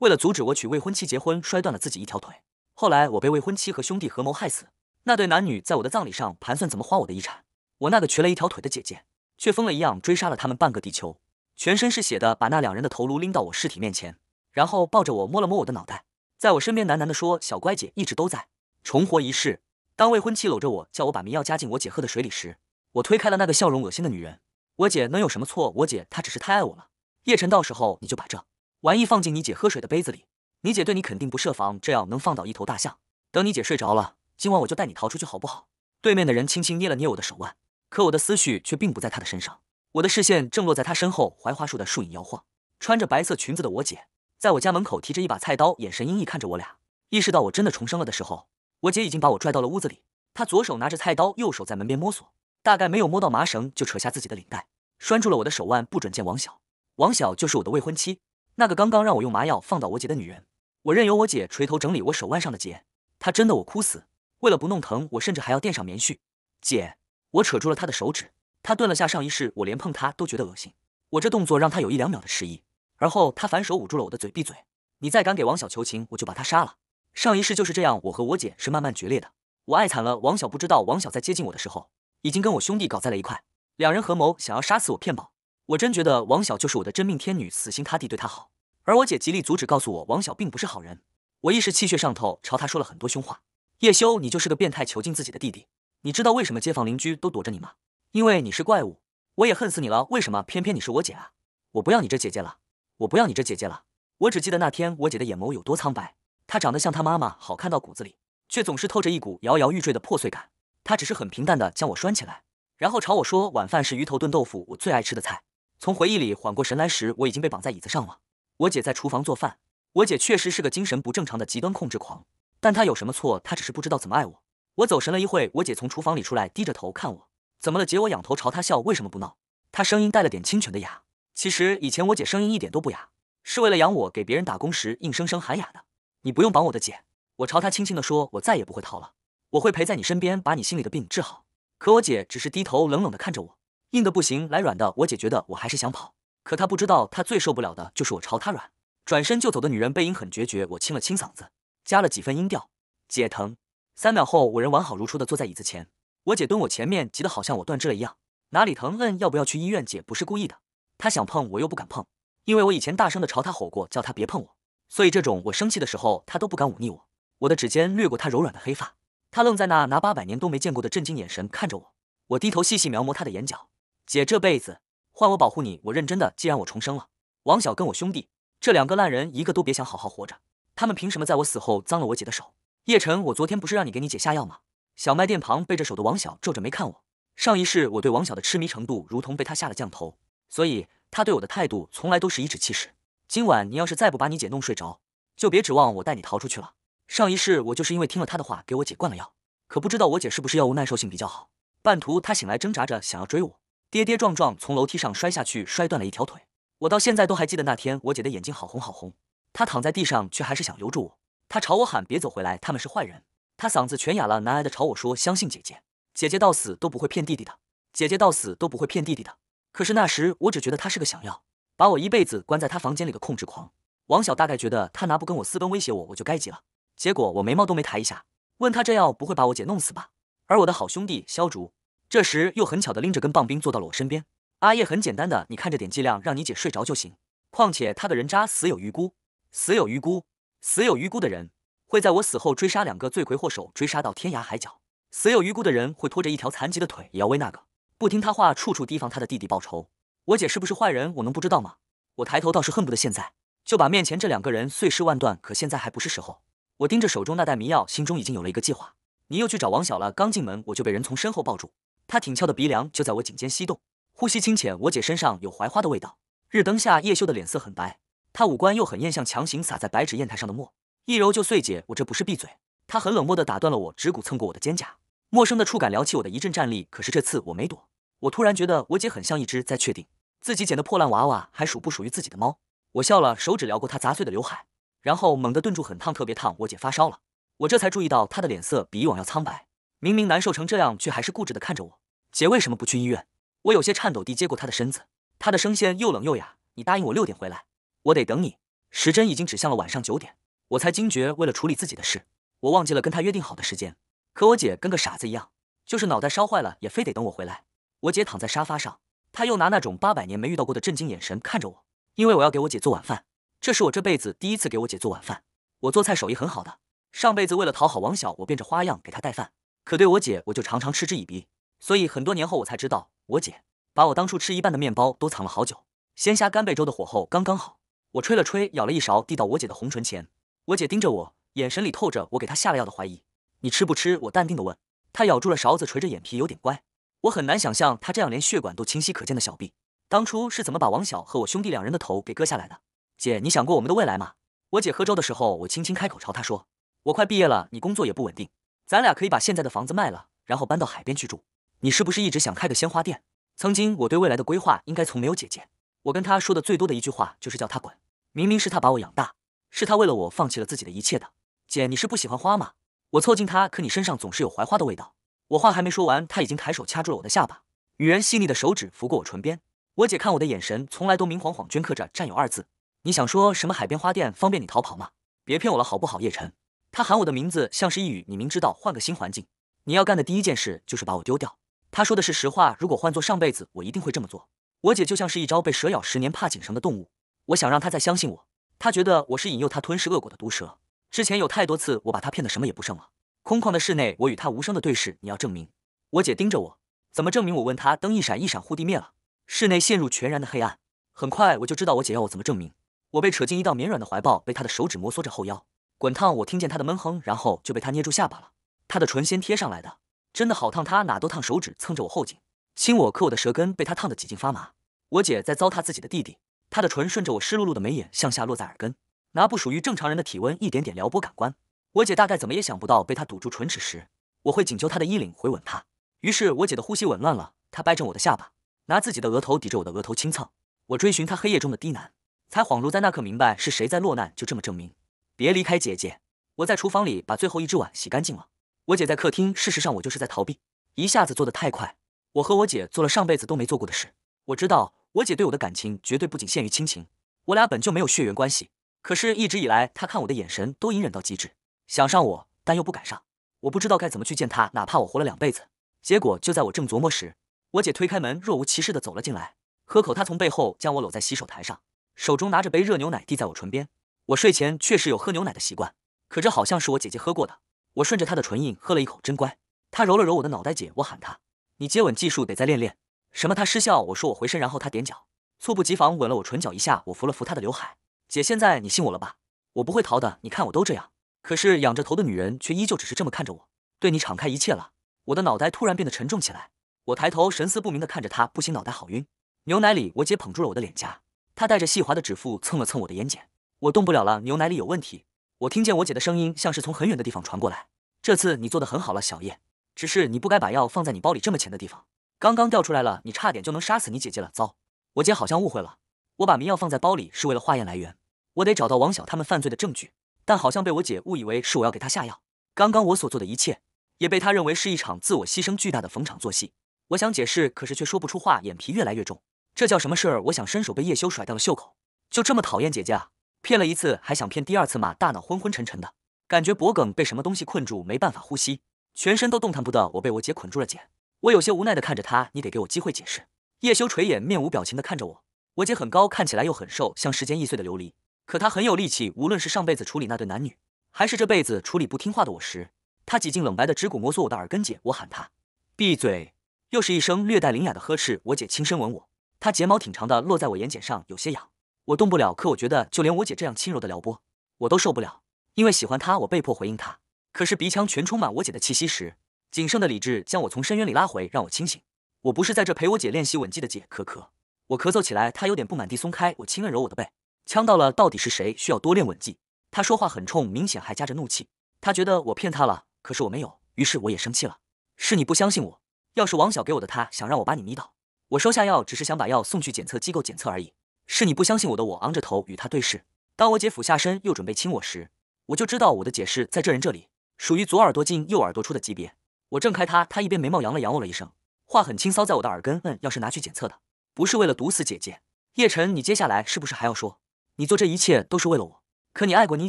为了阻止我娶未婚妻结婚，摔断了自己一条腿。后来我被未婚妻和兄弟合谋害死。那对男女在我的葬礼上盘算怎么花我的遗产。我那个瘸了一条腿的姐姐却疯了一样追杀了他们半个地球，全身是血的把那两人的头颅拎到我尸体面前，然后抱着我摸了摸我的脑袋，在我身边喃喃地说：“小乖姐一直都在，重活一世。”当未婚妻搂着我叫我把迷药加进我姐喝的水里时，我推开了那个笑容恶心的女人。我姐能有什么错？我姐她只是太爱我了。叶晨，到时候你就把这。玩意放进你姐喝水的杯子里，你姐对你肯定不设防，这样能放倒一头大象。等你姐睡着了，今晚我就带你逃出去，好不好？对面的人轻轻捏了捏我的手腕，可我的思绪却并不在他的身上，我的视线正落在他身后槐花树的树影摇晃，穿着白色裙子的我姐，在我家门口提着一把菜刀，眼神阴翳看着我俩。意识到我真的重生了的时候，我姐已经把我拽到了屋子里，她左手拿着菜刀，右手在门边摸索，大概没有摸到麻绳，就扯下自己的领带拴住了我的手腕，不准见王小，王小就是我的未婚妻。那个刚刚让我用麻药放倒我姐的女人，我任由我姐垂头整理我手腕上的结，她真的我哭死。为了不弄疼我，甚至还要垫上棉絮。姐，我扯住了她的手指，她顿了下。上一世我连碰她都觉得恶心，我这动作让她有一两秒的迟疑，而后她反手捂住了我的嘴，闭嘴！你再敢给王小求情，我就把他杀了。上一世就是这样，我和我姐是慢慢决裂的，我爱惨了王小。不知道王小在接近我的时候，已经跟我兄弟搞在了一块，两人合谋想要杀死我骗保。我真觉得王小就是我的真命天女，死心塌地对她好。而我姐极力阻止，告诉我王小并不是好人。我一时气血上头，朝她说了很多凶话。叶修，你就是个变态，囚禁自己的弟弟。你知道为什么街坊邻居都躲着你吗？因为你是怪物。我也恨死你了，为什么偏偏你是我姐啊？我不要你这姐姐了，我不要你这姐姐了。我只记得那天我姐的眼眸有多苍白，她长得像她妈妈，好看到骨子里，却总是透着一股摇摇欲坠的破碎感。她只是很平淡的将我拴起来，然后朝我说晚饭是鱼头炖豆腐，我最爱吃的菜。从回忆里缓过神来时，我已经被绑在椅子上了。我姐在厨房做饭。我姐确实是个精神不正常的极端控制狂，但她有什么错？她只是不知道怎么爱我。我走神了一会，我姐从厨房里出来，低着头看我。怎么了，姐？我仰头朝她笑。为什么不闹？她声音带了点清泉的哑。其实以前我姐声音一点都不哑，是为了养我，给别人打工时硬生生喊哑的。你不用绑我的姐。我朝她轻轻地说：“我再也不会逃了，我会陪在你身边，把你心里的病治好。”可我姐只是低头冷冷地看着我。硬的不行，来软的。我姐觉得我还是想跑，可她不知道，她最受不了的就是我朝她软，转身就走的女人背影很决绝。我清了清嗓子，加了几分音调：“姐疼。”三秒后，我人完好如初的坐在椅子前。我姐蹲我前面，急得好像我断肢了一样。哪里疼？嗯，要不要去医院？姐不是故意的，她想碰我又不敢碰，因为我以前大声的朝她吼过，叫她别碰我。所以这种我生气的时候，她都不敢忤逆我。我的指尖掠过她柔软的黑发，她愣在那，拿八百年都没见过的震惊眼神看着我。我低头细细描摹她的眼角。姐这辈子换我保护你，我认真的。既然我重生了，王小跟我兄弟这两个烂人，一个都别想好好活着。他们凭什么在我死后脏了我姐的手？叶晨，我昨天不是让你给你姐下药吗？小麦店旁背着手的王小皱着眉看我。上一世我对王小的痴迷程度，如同被他下了降头，所以他对我的态度从来都是颐指气使。今晚你要是再不把你姐弄睡着，就别指望我带你逃出去了。上一世我就是因为听了他的话，给我姐灌了药，可不知道我姐是不是药物耐受性比较好。半途她醒来挣扎着想要追我。跌跌撞撞从楼梯上摔下去，摔断了一条腿。我到现在都还记得那天，我姐的眼睛好红好红。她躺在地上，却还是想留住我。她朝我喊：“别走，回来！他们是坏人。”她嗓子全哑了，难挨的朝我说：“相信姐姐，姐姐到死都不会骗弟弟的。”姐姐到死都不会骗弟弟的。可是那时我只觉得她是个想要把我一辈子关在她房间里的控制狂。王小大概觉得她拿不跟我私奔威胁我，我就该急了。结果我眉毛都没抬一下，问她这药不会把我姐弄死吧？而我的好兄弟肖竹。这时又很巧的拎着根棒冰坐到了我身边。阿叶很简单的，你看着点剂量，让你姐睡着就行。况且他的人渣，死有余辜，死有余辜，死有余辜的人会在我死后追杀两个罪魁祸首，追杀到天涯海角。死有余辜的人会拖着一条残疾的腿，也要为那个不听他话、处处提防他的弟弟报仇。我姐是不是坏人，我能不知道吗？我抬头倒是恨不得现在就把面前这两个人碎尸万段，可现在还不是时候。我盯着手中那袋迷药，心中已经有了一个计划。你又去找王小了，刚进门我就被人从身后抱住。他挺翘的鼻梁就在我颈间吸动，呼吸清浅。我姐身上有槐花的味道。日灯下，叶修的脸色很白，他五官又很艳，像强行洒在白纸砚台上的墨，一揉就碎。姐，我这不是闭嘴。他很冷漠地打断了我，指骨蹭过我的肩胛，陌生的触感撩起我的一阵战栗。可是这次我没躲，我突然觉得我姐很像一只在确定自己捡的破烂娃娃还属不属于自己的猫。我笑了，手指撩过她砸碎的刘海，然后猛地顿住，很烫，特别烫。我姐发烧了，我这才注意到她的脸色比以往要苍白。明明难受成这样，却还是固执地看着我。姐，为什么不去医院？我有些颤抖地接过她的身子，她的声线又冷又哑。你答应我六点回来，我得等你。时针已经指向了晚上九点，我才惊觉，为了处理自己的事，我忘记了跟她约定好的时间。可我姐跟个傻子一样，就是脑袋烧坏了也非得等我回来。我姐躺在沙发上，她又拿那种八百年没遇到过的震惊眼神看着我，因为我要给我姐做晚饭。这是我这辈子第一次给我姐做晚饭，我做菜手艺很好的。上辈子为了讨好王小，我变着花样给她带饭，可对我姐，我就常常嗤之以鼻。所以很多年后我才知道，我姐把我当初吃一半的面包都藏了好久。鲜虾干贝粥的火候刚刚好，我吹了吹，舀了一勺递到我姐的红唇前。我姐盯着我，眼神里透着我给她下了药的怀疑。你吃不吃？我淡定地问。她咬住了勺子，垂着眼皮，有点乖。我很难想象她这样连血管都清晰可见的小臂，当初是怎么把王晓和我兄弟两人的头给割下来的。姐，你想过我们的未来吗？我姐喝粥的时候，我轻轻开口朝她说：“我快毕业了，你工作也不稳定，咱俩可以把现在的房子卖了，然后搬到海边去住。”你是不是一直想开个鲜花店？曾经我对未来的规划应该从没有姐姐。我跟她说的最多的一句话就是叫她滚。明明是她把我养大，是她为了我放弃了自己的一切的。姐，你是不喜欢花吗？我凑近她，可你身上总是有槐花的味道。我话还没说完，她已经抬手掐住了我的下巴，女人细腻的手指拂过我唇边。我姐看我的眼神从来都明晃晃镌刻着占有二字。你想说什么海边花店方便你逃跑吗？别骗我了好不好，叶晨。她喊我的名字像是一语，你明知道换个新环境，你要干的第一件事就是把我丢掉。他说的是实话，如果换做上辈子，我一定会这么做。我姐就像是一招被蛇咬，十年怕井绳的动物。我想让她再相信我，她觉得我是引诱她吞噬恶果的毒蛇。之前有太多次，我把她骗得什么也不剩了。空旷的室内，我与她无声的对视。你要证明？我姐盯着我，怎么证明？我问她，灯一闪一闪忽地灭了，室内陷入全然的黑暗。很快我就知道，我姐要我怎么证明。我被扯进一道绵软的怀抱，被她的手指摩挲着后腰，滚烫。我听见她的闷哼，然后就被她捏住下巴了。她的唇先贴上来的。真的好烫，他哪都烫，手指蹭着我后颈，亲我，可我的舌根被他烫得几近发麻。我姐在糟蹋自己的弟弟，他的唇顺着我湿漉漉的眉眼向下落在耳根，拿不属于正常人的体温一点点撩拨感官。我姐大概怎么也想不到，被他堵住唇齿时，我会紧揪他的衣领回吻他。于是我姐的呼吸紊乱了，她掰正我的下巴，拿自己的额头抵着我的额头轻蹭。我追寻他黑夜中的低喃，才恍如在那刻明白是谁在落难，就这么证明，别离开姐姐。我在厨房里把最后一只碗洗干净了。我姐在客厅。事实上，我就是在逃避。一下子做得太快，我和我姐做了上辈子都没做过的事。我知道，我姐对我的感情绝对不仅限于亲情。我俩本就没有血缘关系，可是，一直以来，她看我的眼神都隐忍到极致，想上我，但又不敢上。我不知道该怎么去见她，哪怕我活了两辈子。结果，就在我正琢磨时，我姐推开门，若无其事的走了进来。喝口，她从背后将我搂在洗手台上，手中拿着杯热牛奶，递在我唇边。我睡前确实有喝牛奶的习惯，可这好像是我姐姐喝过的。我顺着他的唇印喝了一口，真乖。他揉了揉我的脑袋，姐，我喊他，你接吻技术得再练练。什么？他失笑。我说我回身，然后他踮脚，猝不及防吻了我唇角一下。我扶了扶他的刘海，姐，现在你信我了吧？我不会逃的。你看我都这样，可是仰着头的女人却依旧只是这么看着我，对你敞开一切了。我的脑袋突然变得沉重起来，我抬头，神思不明的看着她，不行，脑袋好晕。牛奶里，我姐捧住了我的脸颊，她带着细滑的指腹蹭了蹭我的眼睑，我动不了了，牛奶里有问题。我听见我姐的声音，像是从很远的地方传过来。这次你做的很好了，小叶。只是你不该把药放在你包里这么浅的地方，刚刚掉出来了，你差点就能杀死你姐姐了。糟！我姐好像误会了，我把迷药放在包里是为了化验来源，我得找到王晓他们犯罪的证据。但好像被我姐误以为是我要给她下药。刚刚我所做的一切，也被她认为是一场自我牺牲巨大的逢场作戏。我想解释，可是却说不出话，眼皮越来越重。这叫什么事儿？我想伸手，被叶修甩掉了袖口。就这么讨厌姐姐啊？骗了一次还想骗第二次吗？大脑昏昏沉沉的，感觉脖梗被什么东西困住，没办法呼吸，全身都动弹不得。我被我姐捆住了，姐！我有些无奈地看着她，你得给我机会解释。叶修垂眼，面无表情地看着我。我姐很高，看起来又很瘦，像时间易碎的琉璃。可她很有力气，无论是上辈子处理那对男女，还是这辈子处理不听话的我时，她挤进冷白的指骨，摩挲我的耳根。姐，我喊她闭嘴，又是一声略带灵雅的呵斥。我姐轻声吻我，她睫毛挺长的，落在我眼睑上，有些痒。我动不了，可我觉得就连我姐这样轻柔的撩拨我都受不了，因为喜欢她，我被迫回应她。可是鼻腔全充满我姐的气息时，仅剩的理智将我从深渊里拉回，让我清醒。我不是在这陪我姐练习吻技的姐，咳咳，我咳嗽起来，她有点不满地松开我，轻按揉我的背。呛到了，到底是谁需要多练吻技？她说话很冲，明显还夹着怒气。她觉得我骗她了，可是我没有，于是我也生气了。是你不相信我？要是王小给我的，他想让我把你迷倒。我收下药，只是想把药送去检测机构检测而已。是你不相信我的，我昂着头与他对视。当我姐俯下身又准备亲我时，我就知道我的解释在这人这里属于左耳朵进右耳朵出的级别。我挣开他，他一边眉毛扬了扬，哦了一声，话很轻骚在我的耳根。问：“要是拿去检测的，不是为了毒死姐姐。叶晨，你接下来是不是还要说你做这一切都是为了我？可你爱过你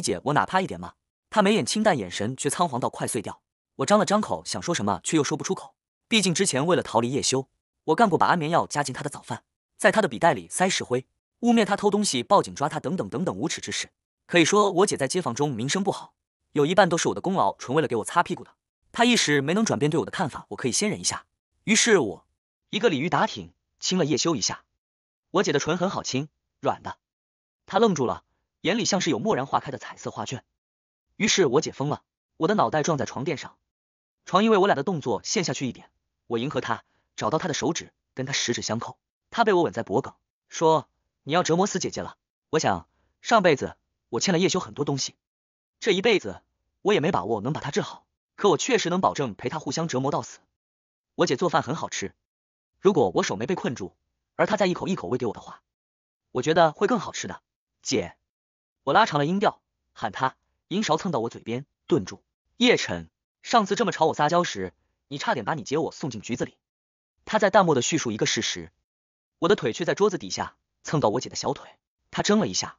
姐，我哪怕一点吗？他眉眼清淡，眼神却仓皇到快碎掉。我张了张口，想说什么，却又说不出口。毕竟之前为了逃离叶修，我干过把安眠药加进他的早饭，在他的笔袋里塞石灰。污蔑他偷东西，报警抓他，等等等等，无耻之事。可以说我姐在街坊中名声不好，有一半都是我的功劳，纯为了给我擦屁股的。他一时没能转变对我的看法，我可以先忍一下。于是我一个鲤鱼打挺亲了叶修一下，我姐的唇很好亲，软的。他愣住了，眼里像是有蓦然化开的彩色画卷。于是我姐疯了，我的脑袋撞在床垫上，床因为我俩的动作陷下去一点。我迎合他，找到他的手指，跟他十指相扣。他被我吻在脖颈，说。你要折磨死姐姐了！我想上辈子我欠了叶修很多东西，这一辈子我也没把握能把他治好，可我确实能保证陪他互相折磨到死。我姐做饭很好吃，如果我手没被困住，而她再一口一口喂给我的话，我觉得会更好吃的。姐，我拉长了音调喊她，银勺蹭到我嘴边，顿住。叶晨，上次这么朝我撒娇时，你差点把你姐我送进局子里。他在淡漠的叙述一个事实，我的腿却在桌子底下。蹭到我姐的小腿，她怔了一下，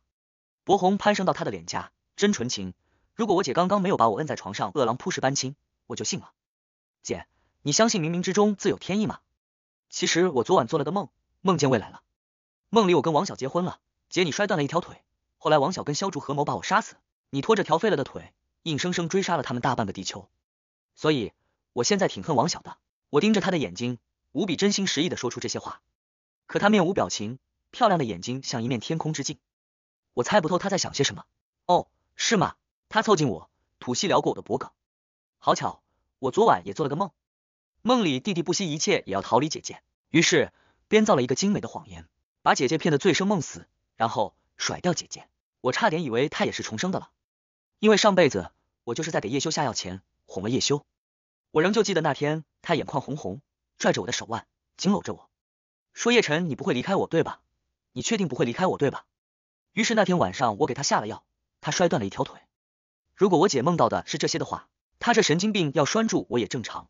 薄红攀升到她的脸颊，真纯情。如果我姐刚刚没有把我摁在床上，饿狼扑食般亲，我就信了。姐，你相信冥冥之中自有天意吗？其实我昨晚做了个梦，梦见未来了。梦里我跟王小结婚了，姐你摔断了一条腿，后来王小跟萧竹合谋把我杀死，你拖着条废了的腿，硬生生追杀了他们大半个地球。所以我现在挺恨王小的。我盯着他的眼睛，无比真心实意的说出这些话，可他面无表情。漂亮的眼睛像一面天空之镜，我猜不透他在想些什么。哦，是吗？他凑近我，吐息撩过我的脖颈。好巧，我昨晚也做了个梦，梦里弟弟不惜一切也要逃离姐姐，于是编造了一个精美的谎言，把姐姐骗得醉生梦死，然后甩掉姐姐。我差点以为他也是重生的了，因为上辈子我就是在给叶修下药前哄了叶修。我仍旧记得那天他眼眶红红，拽着我的手腕，紧搂着我说：“叶晨，你不会离开我对吧？”你确定不会离开我，对吧？于是那天晚上我给他下了药，他摔断了一条腿。如果我姐梦到的是这些的话，她这神经病要拴住我也正常。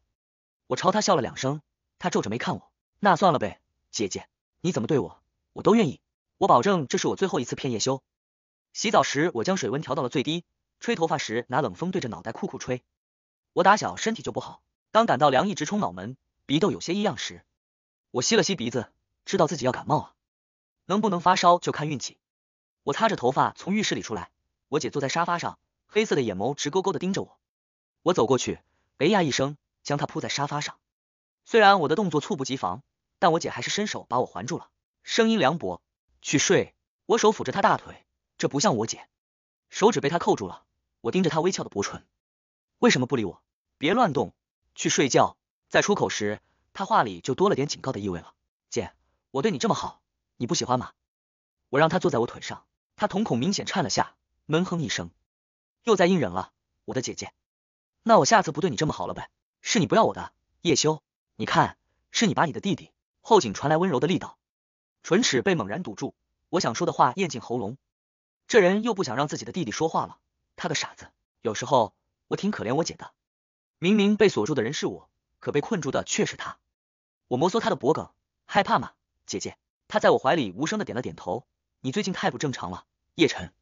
我朝他笑了两声，他皱着眉看我。那算了呗，姐姐，你怎么对我，我都愿意。我保证这是我最后一次骗叶修。洗澡时我将水温调到了最低，吹头发时拿冷风对着脑袋酷酷吹。我打小身体就不好，当感到凉意直冲脑门，鼻窦有些异样时，我吸了吸鼻子，知道自己要感冒了。能不能发烧就看运气。我擦着头发从浴室里出来，我姐坐在沙发上，黑色的眼眸直勾勾的盯着我。我走过去，哎呀一声，将她扑在沙发上。虽然我的动作猝不及防，但我姐还是伸手把我环住了，声音凉薄，去睡。我手抚着她大腿，这不像我姐。手指被她扣住了，我盯着她微翘的薄唇，为什么不理我？别乱动，去睡觉。在出口时，她话里就多了点警告的意味了。姐，我对你这么好。你不喜欢吗？我让他坐在我腿上，他瞳孔明显颤了下，闷哼一声，又在硬忍了。我的姐姐，那我下次不对你这么好了呗？是你不要我的，叶修，你看，是你把你的弟弟。后颈传来温柔的力道，唇齿被猛然堵住，我想说的话咽进喉咙。这人又不想让自己的弟弟说话了，他个傻子。有时候我挺可怜我姐的，明明被锁住的人是我，可被困住的却是他。我摩挲他的脖梗，害怕吗，姐姐？他在我怀里无声的点了点头。你最近太不正常了，叶晨。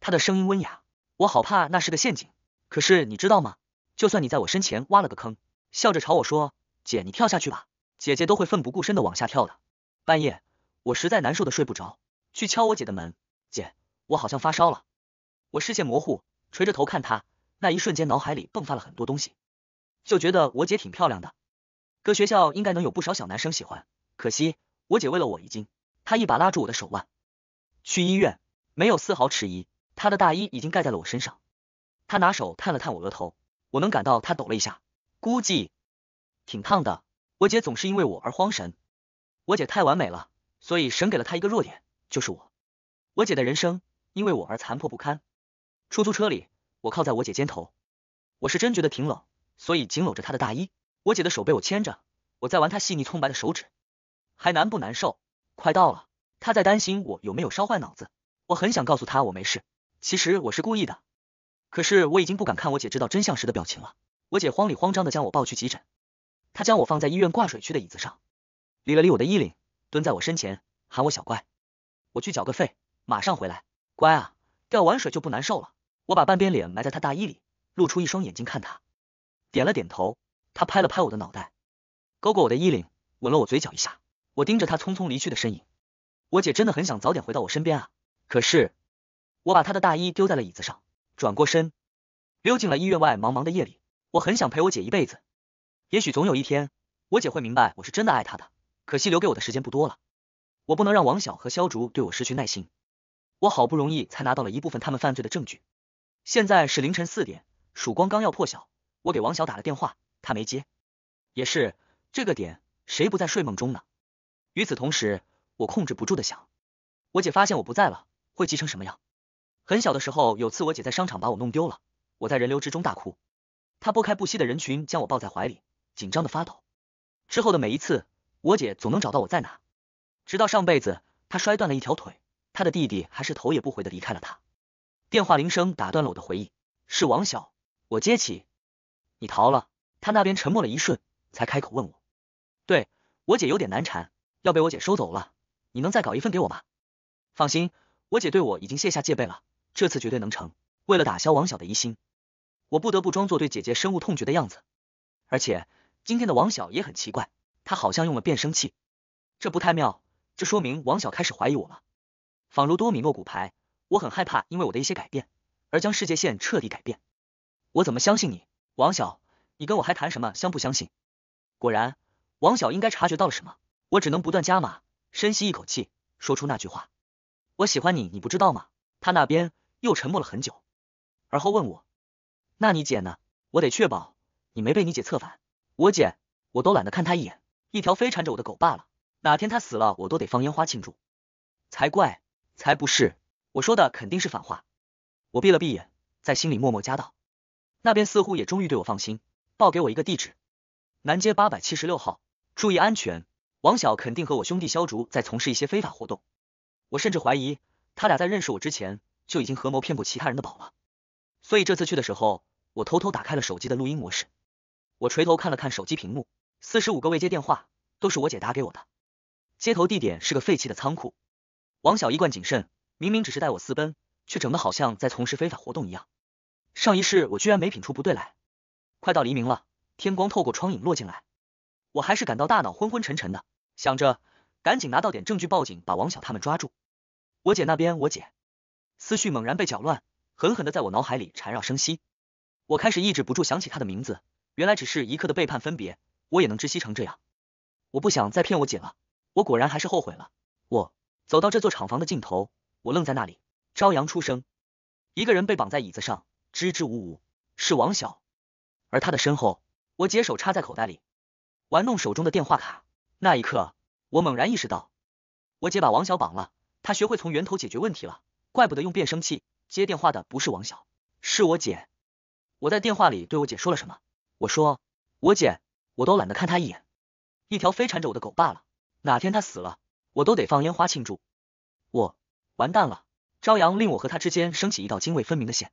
他的声音温雅，我好怕那是个陷阱。可是你知道吗？就算你在我身前挖了个坑，笑着朝我说：“姐，你跳下去吧，姐姐都会奋不顾身的往下跳的。”半夜，我实在难受的睡不着，去敲我姐的门。姐，我好像发烧了。我视线模糊，垂着头看她，那一瞬间脑海里迸发了很多东西，就觉得我姐挺漂亮的，搁学校应该能有不少小男生喜欢。可惜。我姐为了我已经，她一把拉住我的手腕，去医院，没有丝毫迟疑。她的大衣已经盖在了我身上，她拿手探了探我额头，我能感到她抖了一下，估计挺烫的。我姐总是因为我而慌神，我姐太完美了，所以神给了她一个弱点，就是我。我姐的人生因为我而残破不堪。出租车里，我靠在我姐肩头，我是真觉得挺冷，所以紧搂着她的大衣。我姐的手被我牵着，我在玩她细腻葱白的手指。还难不难受？快到了，他在担心我有没有烧坏脑子。我很想告诉他我没事，其实我是故意的。可是我已经不敢看我姐知道真相时的表情了。我姐慌里慌张的将我抱去急诊，她将我放在医院挂水区的椅子上，理了理我的衣领，蹲在我身前喊我小乖。我去缴个费，马上回来，乖啊！吊完水就不难受了。我把半边脸埋在她大衣里，露出一双眼睛看他，点了点头。她拍了拍我的脑袋，勾过我的衣领，吻了我嘴角一下。我盯着他匆匆离去的身影，我姐真的很想早点回到我身边啊！可是我把她的大衣丢在了椅子上，转过身，溜进了医院外茫茫的夜里。我很想陪我姐一辈子，也许总有一天，我姐会明白我是真的爱她的。可惜留给我的时间不多了，我不能让王晓和肖竹对我失去耐心。我好不容易才拿到了一部分他们犯罪的证据。现在是凌晨四点，曙光刚要破晓，我给王晓打了电话，他没接。也是这个点，谁不在睡梦中呢？与此同时，我控制不住的想，我姐发现我不在了会急成什么样？很小的时候，有次我姐在商场把我弄丢了，我在人流之中大哭，她拨开不息的人群，将我抱在怀里，紧张的发抖。之后的每一次，我姐总能找到我在哪。直到上辈子，她摔断了一条腿，她的弟弟还是头也不回的离开了她。电话铃声打断了我的回忆，是王晓，我接起，你逃了？他那边沉默了一瞬，才开口问我，对我姐有点难缠。要被我姐收走了，你能再搞一份给我吗？放心，我姐对我已经卸下戒备了，这次绝对能成。为了打消王小的疑心，我不得不装作对姐姐深恶痛绝的样子。而且今天的王小也很奇怪，他好像用了变声器，这不太妙，这说明王小开始怀疑我了。仿如多米诺骨牌，我很害怕，因为我的一些改变而将世界线彻底改变。我怎么相信你，王小？你跟我还谈什么相不相信？果然，王小应该察觉到了什么。我只能不断加码，深吸一口气，说出那句话：“我喜欢你，你不知道吗？”他那边又沉默了很久，而后问我：“那你姐呢？”我得确保你没被你姐策反。我姐，我都懒得看他一眼，一条飞缠着我的狗罢了。哪天她死了，我都得放烟花庆祝，才怪，才不是！我说的肯定是反话。我闭了闭眼，在心里默默加道：“那边似乎也终于对我放心，报给我一个地址：南街八百七十六号。注意安全。”王晓肯定和我兄弟萧竹在从事一些非法活动，我甚至怀疑他俩在认识我之前就已经合谋骗过其他人的宝了。所以这次去的时候，我偷偷打开了手机的录音模式。我垂头看了看手机屏幕，四十五个未接电话都是我姐打给我的。接头地点是个废弃的仓库。王晓一贯谨慎，明明只是带我私奔，却整的好像在从事非法活动一样。上一世我居然没品出不对来。快到黎明了，天光透过窗影落进来，我还是感到大脑昏昏沉沉的。想着赶紧拿到点证据报警，把王晓他们抓住。我姐那边，我姐思绪猛然被搅乱，狠狠的在我脑海里缠绕生息。我开始抑制不住想起她的名字，原来只是一刻的背叛，分别我也能窒息成这样。我不想再骗我姐了，我果然还是后悔了。我走到这座厂房的尽头，我愣在那里。朝阳初升，一个人被绑在椅子上，支支吾吾，是王晓。而他的身后，我姐手插在口袋里，玩弄手中的电话卡。那一刻，我猛然意识到，我姐把王小绑了。她学会从源头解决问题了，怪不得用变声器接电话的不是王小，是我姐。我在电话里对我姐说了什么？我说我姐，我都懒得看她一眼，一条飞缠着我的狗罢了。哪天它死了，我都得放烟花庆祝。我完蛋了。朝阳令我和他之间升起一道泾渭分明的线。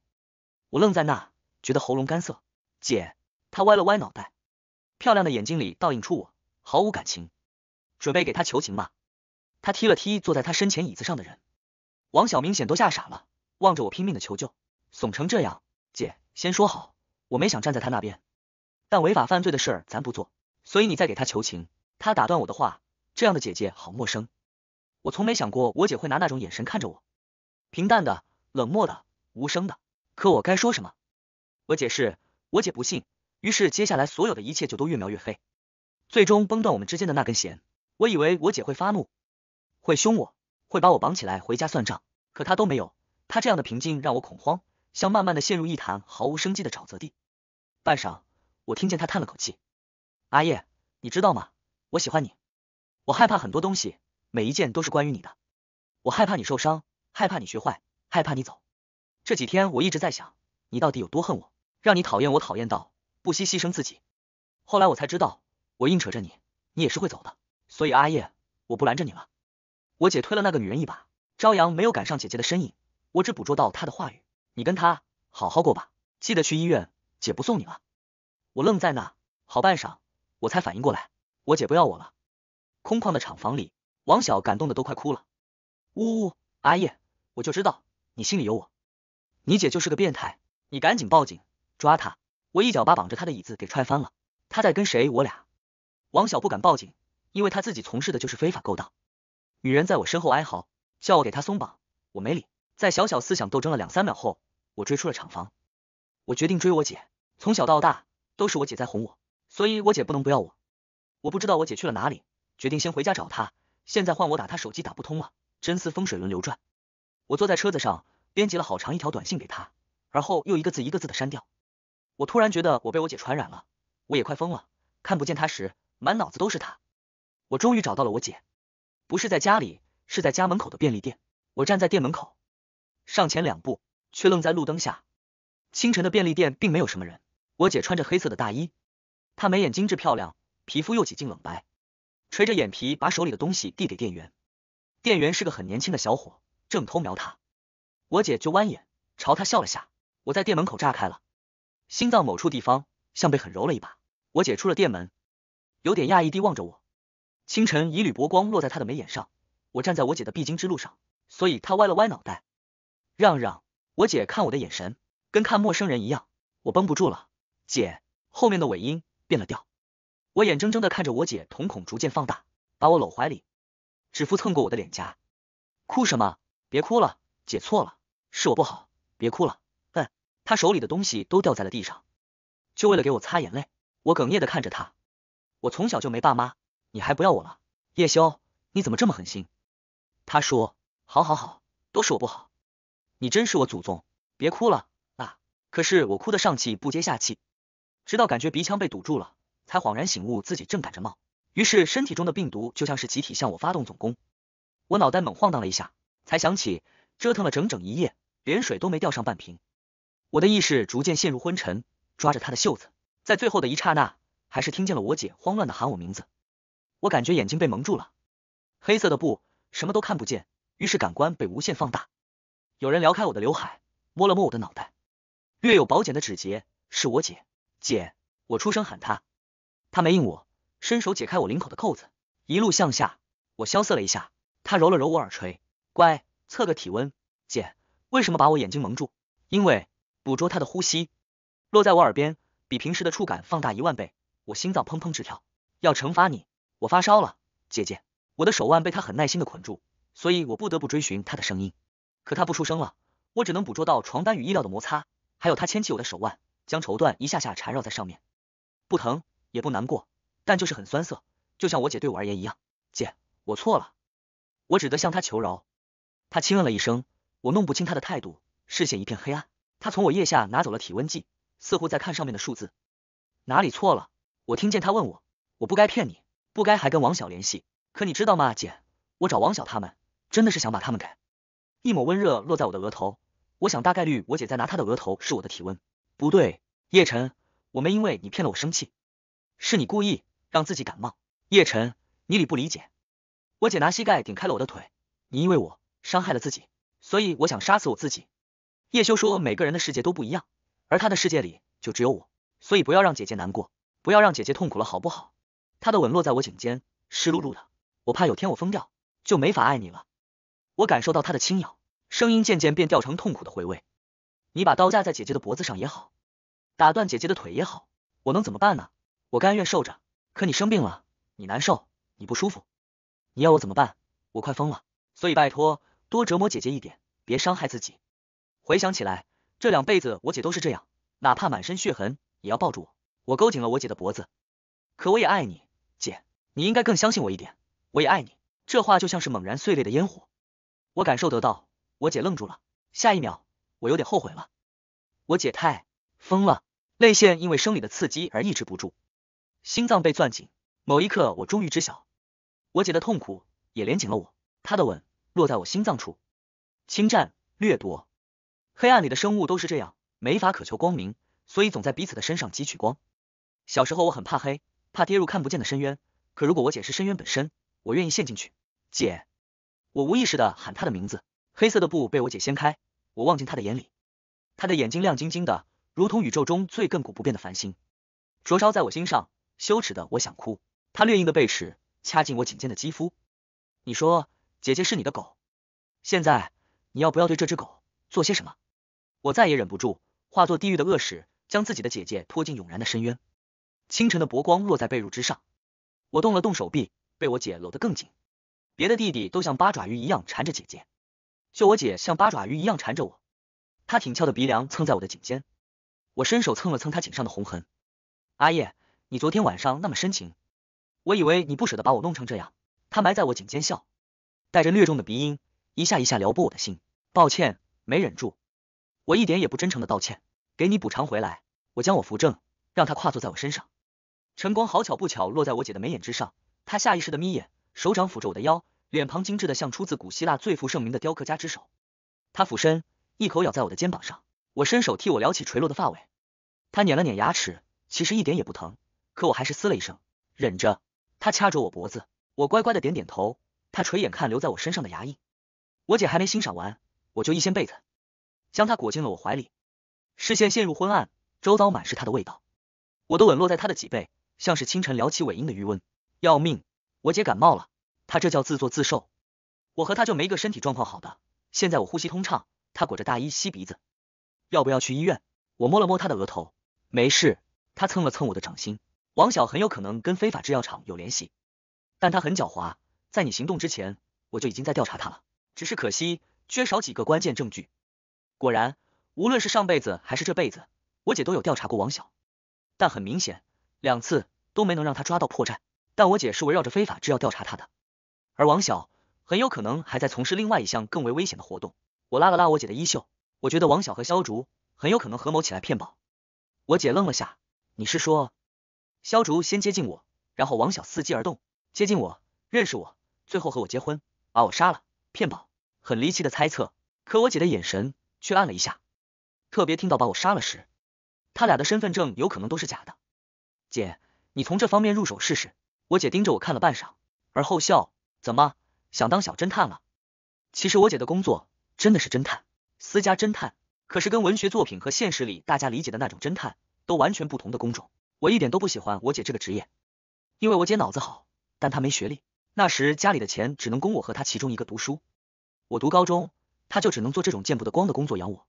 我愣在那，觉得喉咙干涩。姐，她歪了歪脑袋，漂亮的眼睛里倒映出我，毫无感情。准备给他求情吧，他踢了踢坐在他身前椅子上的人，王小明显都吓傻了，望着我拼命的求救，怂成这样。姐，先说好，我没想站在他那边，但违法犯罪的事儿咱不做，所以你再给他求情。他打断我的话，这样的姐姐好陌生，我从没想过我姐会拿那种眼神看着我，平淡的、冷漠的、无声的，可我该说什么？我解释，我姐不信，于是接下来所有的一切就都越描越黑，最终崩断我们之间的那根弦。我以为我姐会发怒，会凶我，会把我绑起来回家算账，可她都没有。她这样的平静让我恐慌，像慢慢的陷入一潭毫无生机的沼泽地。半晌，我听见她叹了口气：“阿叶，你知道吗？我喜欢你，我害怕很多东西，每一件都是关于你的。我害怕你受伤，害怕你学坏，害怕你走。这几天我一直在想，你到底有多恨我，让你讨厌我，讨厌到不惜牺牲自己。后来我才知道，我硬扯着你，你也是会走的。”所以阿叶，我不拦着你了。我姐推了那个女人一把，朝阳没有赶上姐姐的身影，我只捕捉到她的话语：“你跟她好好过吧，记得去医院。”姐不送你了。我愣在那，好半晌，我才反应过来，我姐不要我了。空旷的厂房里，王晓感动的都快哭了，呜呜，阿叶，我就知道你心里有我，你姐就是个变态，你赶紧报警抓她！我一脚把绑着她的椅子给踹翻了，她在跟谁？我俩。王晓不敢报警。因为他自己从事的就是非法勾当，女人在我身后哀嚎，叫我给她松绑，我没理。在小小思想斗争了两三秒后，我追出了厂房。我决定追我姐，从小到大都是我姐在哄我，所以我姐不能不要我。我不知道我姐去了哪里，决定先回家找她。现在换我打她手机打不通了，真丝风水轮流转。我坐在车子上，编辑了好长一条短信给她，而后又一个字一个字的删掉。我突然觉得我被我姐传染了，我也快疯了。看不见她时，满脑子都是她。我终于找到了我姐，不是在家里，是在家门口的便利店。我站在店门口，上前两步，却愣在路灯下。清晨的便利店并没有什么人。我姐穿着黑色的大衣，她眉眼精致漂亮，皮肤又几近冷白，垂着眼皮，把手里的东西递给店员。店员是个很年轻的小伙，正偷瞄她，我姐就弯眼朝他笑了下。我在店门口炸开了，心脏某处地方像被狠揉了一把。我姐出了店门，有点讶异地望着我。清晨，一缕薄光落在他的眉眼上。我站在我姐的必经之路上，所以他歪了歪脑袋，让让。我姐看我的眼神跟看陌生人一样，我绷不住了。姐，后面的尾音变了调。我眼睁睁的看着我姐瞳孔逐渐放大，把我搂怀里，指腹蹭过我的脸颊，哭什么？别哭了，姐错了，是我不好，别哭了。嗯，他手里的东西都掉在了地上，就为了给我擦眼泪。我哽咽的看着他，我从小就没爸妈。你还不要我了，叶修，你怎么这么狠心？他说：“好好好，都是我不好。”你真是我祖宗，别哭了啊！可是我哭得上气不接下气，直到感觉鼻腔被堵住了，才恍然醒悟自己正赶着冒。于是身体中的病毒就像是集体向我发动总攻，我脑袋猛晃荡了一下，才想起折腾了整整一夜，连水都没掉上半瓶。我的意识逐渐陷入昏沉，抓着他的袖子，在最后的一刹那，还是听见了我姐慌乱的喊我名字。我感觉眼睛被蒙住了，黑色的布，什么都看不见。于是感官被无限放大。有人撩开我的刘海，摸了摸我的脑袋，略有薄茧的指节，是我姐姐。我出声喊她，她没应我，伸手解开我领口的扣子，一路向下。我萧瑟了一下，她揉了揉我耳垂，乖，测个体温。姐，为什么把我眼睛蒙住？因为捕捉她的呼吸，落在我耳边，比平时的触感放大一万倍。我心脏砰砰直跳，要惩罚你。我发烧了，姐姐，我的手腕被他很耐心的捆住，所以我不得不追寻他的声音。可他不出声了，我只能捕捉到床单与衣料的摩擦，还有他牵起我的手腕，将绸缎一下下缠绕在上面。不疼也不难过，但就是很酸涩，就像我姐对我而言一样。姐，我错了，我只得向他求饶。他轻嗯了一声，我弄不清他的态度，视线一片黑暗。他从我腋下拿走了体温计，似乎在看上面的数字。哪里错了？我听见他问我，我不该骗你。不该还跟王小联系，可你知道吗，姐？我找王小他们，真的是想把他们给……一抹温热落在我的额头，我想大概率我姐在拿她的额头是我的体温。不对，叶晨，我没因为你骗了我生气，是你故意让自己感冒。叶晨，你理不理解？我姐拿膝盖顶开了我的腿，你因为我伤害了自己，所以我想杀死我自己。叶修说每个人的世界都不一样，而他的世界里就只有我，所以不要让姐姐难过，不要让姐姐痛苦了，好不好？他的吻落在我颈间，湿漉漉的。我怕有天我疯掉，就没法爱你了。我感受到他的轻咬，声音渐渐变调成痛苦的回味。你把刀架在姐姐的脖子上也好，打断姐姐的腿也好，我能怎么办呢？我甘愿受着。可你生病了，你难受，你不舒服，你要我怎么办？我快疯了。所以拜托，多折磨姐姐一点，别伤害自己。回想起来，这两辈子我姐都是这样，哪怕满身血痕也要抱住我。我勾紧了我姐的脖子，可我也爱你。你应该更相信我一点，我也爱你。这话就像是猛然碎裂的烟火，我感受得到。我姐愣住了，下一秒我有点后悔了。我姐太疯了，泪腺因为生理的刺激而抑制不住，心脏被攥紧。某一刻，我终于知晓，我姐的痛苦也连紧了我。她的吻落在我心脏处，侵占、掠夺。黑暗里的生物都是这样，没法渴求光明，所以总在彼此的身上汲取光。小时候我很怕黑，怕跌入看不见的深渊。可如果我姐是深渊本身，我愿意陷进去。姐，我无意识的喊她的名字，黑色的布被我姐掀开，我望进她的眼里，她的眼睛亮晶晶的，如同宇宙中最亘古不变的繁星，灼烧在我心上，羞耻的我想哭。他略硬的背齿掐进我颈间的肌肤。你说姐姐是你的狗，现在你要不要对这只狗做些什么？我再也忍不住，化作地狱的恶使，将自己的姐姐拖进永然的深渊。清晨的薄光落在被褥之上。我动了动手臂，被我姐搂得更紧。别的弟弟都像八爪鱼一样缠着姐姐，就我姐像八爪鱼一样缠着我。她挺翘的鼻梁蹭在我的颈间，我伸手蹭了蹭她颈上的红痕。阿叶，你昨天晚上那么深情，我以为你不舍得把我弄成这样。她埋在我颈间笑，带着略重的鼻音，一下一下撩拨我的心。抱歉，没忍住。我一点也不真诚的道歉，给你补偿回来。我将我扶正，让她跨坐在我身上。晨光好巧不巧落在我姐的眉眼之上，她下意识的眯眼，手掌抚着我的腰，脸庞精致的像出自古希腊最负盛名的雕刻家之手。他俯身，一口咬在我的肩膀上，我伸手替我撩起垂落的发尾。他捻了捻牙齿，其实一点也不疼，可我还是嘶了一声，忍着。他掐着我脖子，我乖乖的点点头。他垂眼看留在我身上的牙印，我姐还没欣赏完，我就一掀被子，将她裹进了我怀里，视线陷入昏暗，周遭满是她的味道。我的吻落在她的脊背。像是清晨撩起尾音的余温，要命！我姐感冒了，她这叫自作自受。我和她就没个身体状况好的。现在我呼吸通畅，她裹着大衣吸鼻子。要不要去医院？我摸了摸她的额头，没事。她蹭了蹭我的掌心。王晓很有可能跟非法制药厂有联系，但他很狡猾。在你行动之前，我就已经在调查他了，只是可惜缺少几个关键证据。果然，无论是上辈子还是这辈子，我姐都有调查过王晓，但很明显，两次。都没能让他抓到破绽，但我姐是围绕着非法制药调查他的，而王晓很有可能还在从事另外一项更为危险的活动。我拉了拉我姐的衣袖，我觉得王晓和萧竹很有可能合谋起来骗保。我姐愣了下，你是说萧竹先接近我，然后王晓伺机而动，接近我，认识我，最后和我结婚，把我杀了骗保？很离奇的猜测，可我姐的眼神却暗了一下，特别听到把我杀了时，他俩的身份证有可能都是假的，姐。你从这方面入手试试。我姐盯着我看了半晌，而后笑：“怎么想当小侦探了？”其实我姐的工作真的是侦探，私家侦探，可是跟文学作品和现实里大家理解的那种侦探都完全不同的工种。我一点都不喜欢我姐这个职业，因为我姐脑子好，但她没学历。那时家里的钱只能供我和她其中一个读书，我读高中，她就只能做这种见不得光的工作养我。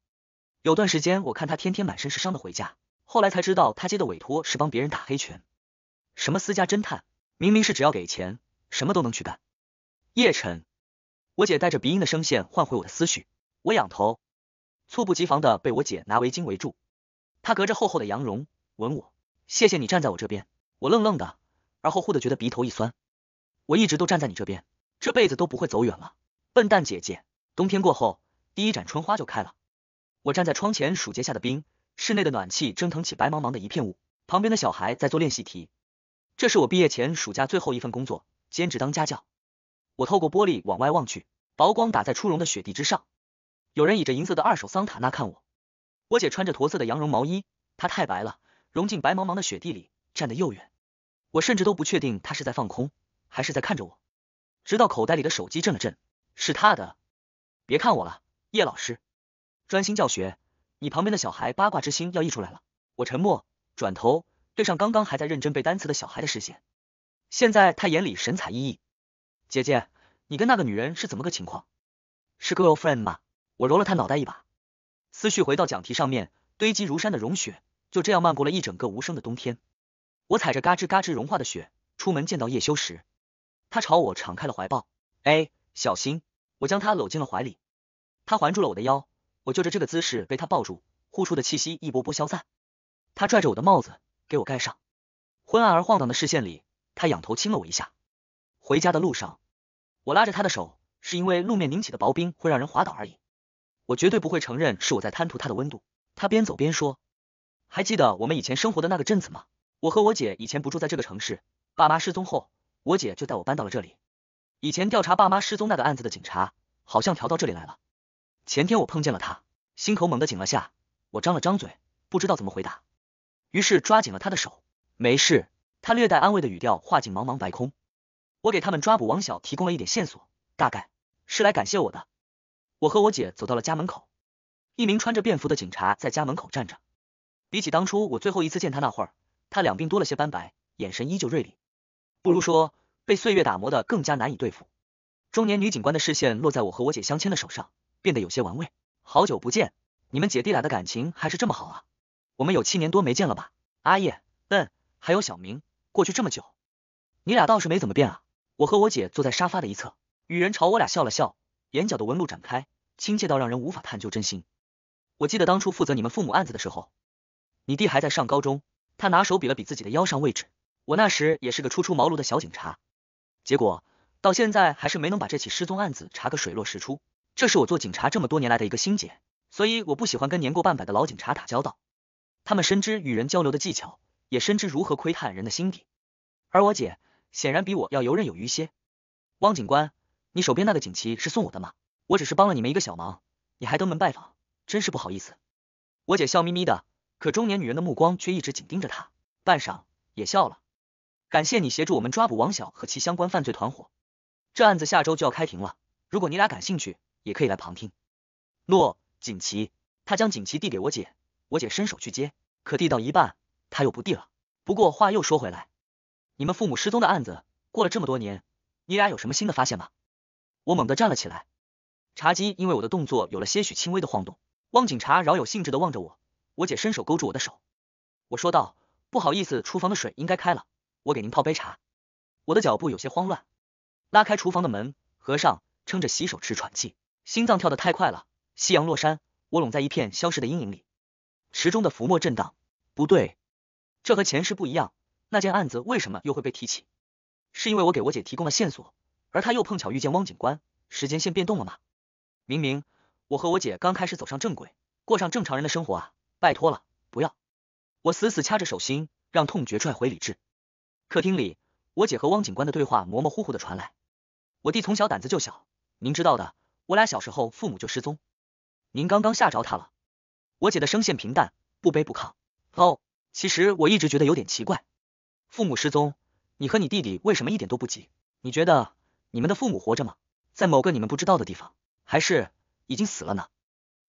有段时间我看她天天满身是伤的回家，后来才知道她接的委托是帮别人打黑拳。什么私家侦探？明明是只要给钱，什么都能去干。叶晨，我姐带着鼻音的声线唤回我的思绪。我仰头，猝不及防的被我姐拿围巾围住。她隔着厚厚的羊绒吻我，谢谢你站在我这边。我愣愣的，而后忽的觉得鼻头一酸。我一直都站在你这边，这辈子都不会走远了。笨蛋姐姐，冬天过后，第一盏春花就开了。我站在窗前数结下的冰，室内的暖气蒸腾起白茫茫的一片雾。旁边的小孩在做练习题。这是我毕业前暑假最后一份工作，兼职当家教。我透过玻璃往外望去，薄光打在初融的雪地之上，有人倚着银色的二手桑塔纳看我。我姐穿着驼色的羊绒毛衣，她太白了，融进白茫茫的雪地里，站得又远，我甚至都不确定她是在放空还是在看着我。直到口袋里的手机震了震，是他的。别看我了，叶老师，专心教学。你旁边的小孩八卦之心要溢出来了。我沉默，转头。对上刚刚还在认真背单词的小孩的视线，现在他眼里神采奕奕。姐姐，你跟那个女人是怎么个情况？是 girlfriend 吗？我揉了他脑袋一把，思绪回到讲题上面，堆积如山的融雪就这样漫过了一整个无声的冬天。我踩着嘎吱嘎吱融化的雪出门，见到叶修时，他朝我敞开了怀抱。哎，小心！我将他搂进了怀里，他环住了我的腰，我就着这个姿势被他抱住，呼出的气息一波波消散。他拽着我的帽子。给我盖上。昏暗而晃荡的视线里，他仰头亲了我一下。回家的路上，我拉着他的手，是因为路面凝起的薄冰会让人滑倒而已。我绝对不会承认是我在贪图他的温度。他边走边说：“还记得我们以前生活的那个镇子吗？我和我姐以前不住在这个城市，爸妈失踪后，我姐就带我搬到了这里。以前调查爸妈失踪那个案子的警察，好像调到这里来了。前天我碰见了他，心口猛地紧了下。我张了张嘴，不知道怎么回答。”于是抓紧了他的手。没事，他略带安慰的语调化进茫茫白空。我给他们抓捕王小提供了一点线索，大概是来感谢我的。我和我姐走到了家门口，一名穿着便服的警察在家门口站着。比起当初我最后一次见他那会儿，他两鬓多了些斑白，眼神依旧锐利，不如说被岁月打磨的更加难以对付。中年女警官的视线落在我和我姐相牵的手上，变得有些玩味。好久不见，你们姐弟俩的感情还是这么好啊。我们有七年多没见了吧，阿叶，嗯，还有小明，过去这么久，你俩倒是没怎么变啊。我和我姐坐在沙发的一侧，雨人朝我俩笑了笑，眼角的纹路展开，亲切到让人无法探究真心。我记得当初负责你们父母案子的时候，你弟还在上高中，他拿手比了比自己的腰上位置。我那时也是个初出茅庐的小警察，结果到现在还是没能把这起失踪案子查个水落石出，这是我做警察这么多年来的一个心结，所以我不喜欢跟年过半百的老警察打交道。他们深知与人交流的技巧，也深知如何窥探人的心底，而我姐显然比我要游刃有余些。汪警官，你手边那个锦旗是送我的吗？我只是帮了你们一个小忙，你还登门拜访，真是不好意思。我姐笑眯眯的，可中年女人的目光却一直紧盯着她，半晌也笑了。感谢你协助我们抓捕王小和其相关犯罪团伙，这案子下周就要开庭了，如果你俩感兴趣，也可以来旁听。诺，锦旗，他将锦旗递给我姐。我姐伸手去接，可递到一半，她又不递了。不过话又说回来，你们父母失踪的案子过了这么多年，你俩有什么新的发现吗？我猛地站了起来，茶几因为我的动作有了些许轻微的晃动。汪警察饶有兴致地望着我，我姐伸手勾住我的手，我说道：“不好意思，厨房的水应该开了，我给您泡杯茶。”我的脚步有些慌乱，拉开厨房的门，合上，撑着洗手池喘气，心脏跳得太快了。夕阳落山，我拢在一片消失的阴影里。池中的浮沫震荡，不对，这和前世不一样。那件案子为什么又会被提起？是因为我给我姐提供了线索，而她又碰巧遇见汪警官，时间线变动了吗？明明我和我姐刚开始走上正轨，过上正常人的生活啊！拜托了，不要！我死死掐着手心，让痛觉拽回理智。客厅里，我姐和汪警官的对话模模糊糊的传来。我弟从小胆子就小，您知道的，我俩小时候父母就失踪。您刚刚吓着他了。我姐的声线平淡，不卑不亢。哦，其实我一直觉得有点奇怪，父母失踪，你和你弟弟为什么一点都不急？你觉得你们的父母活着吗？在某个你们不知道的地方，还是已经死了呢？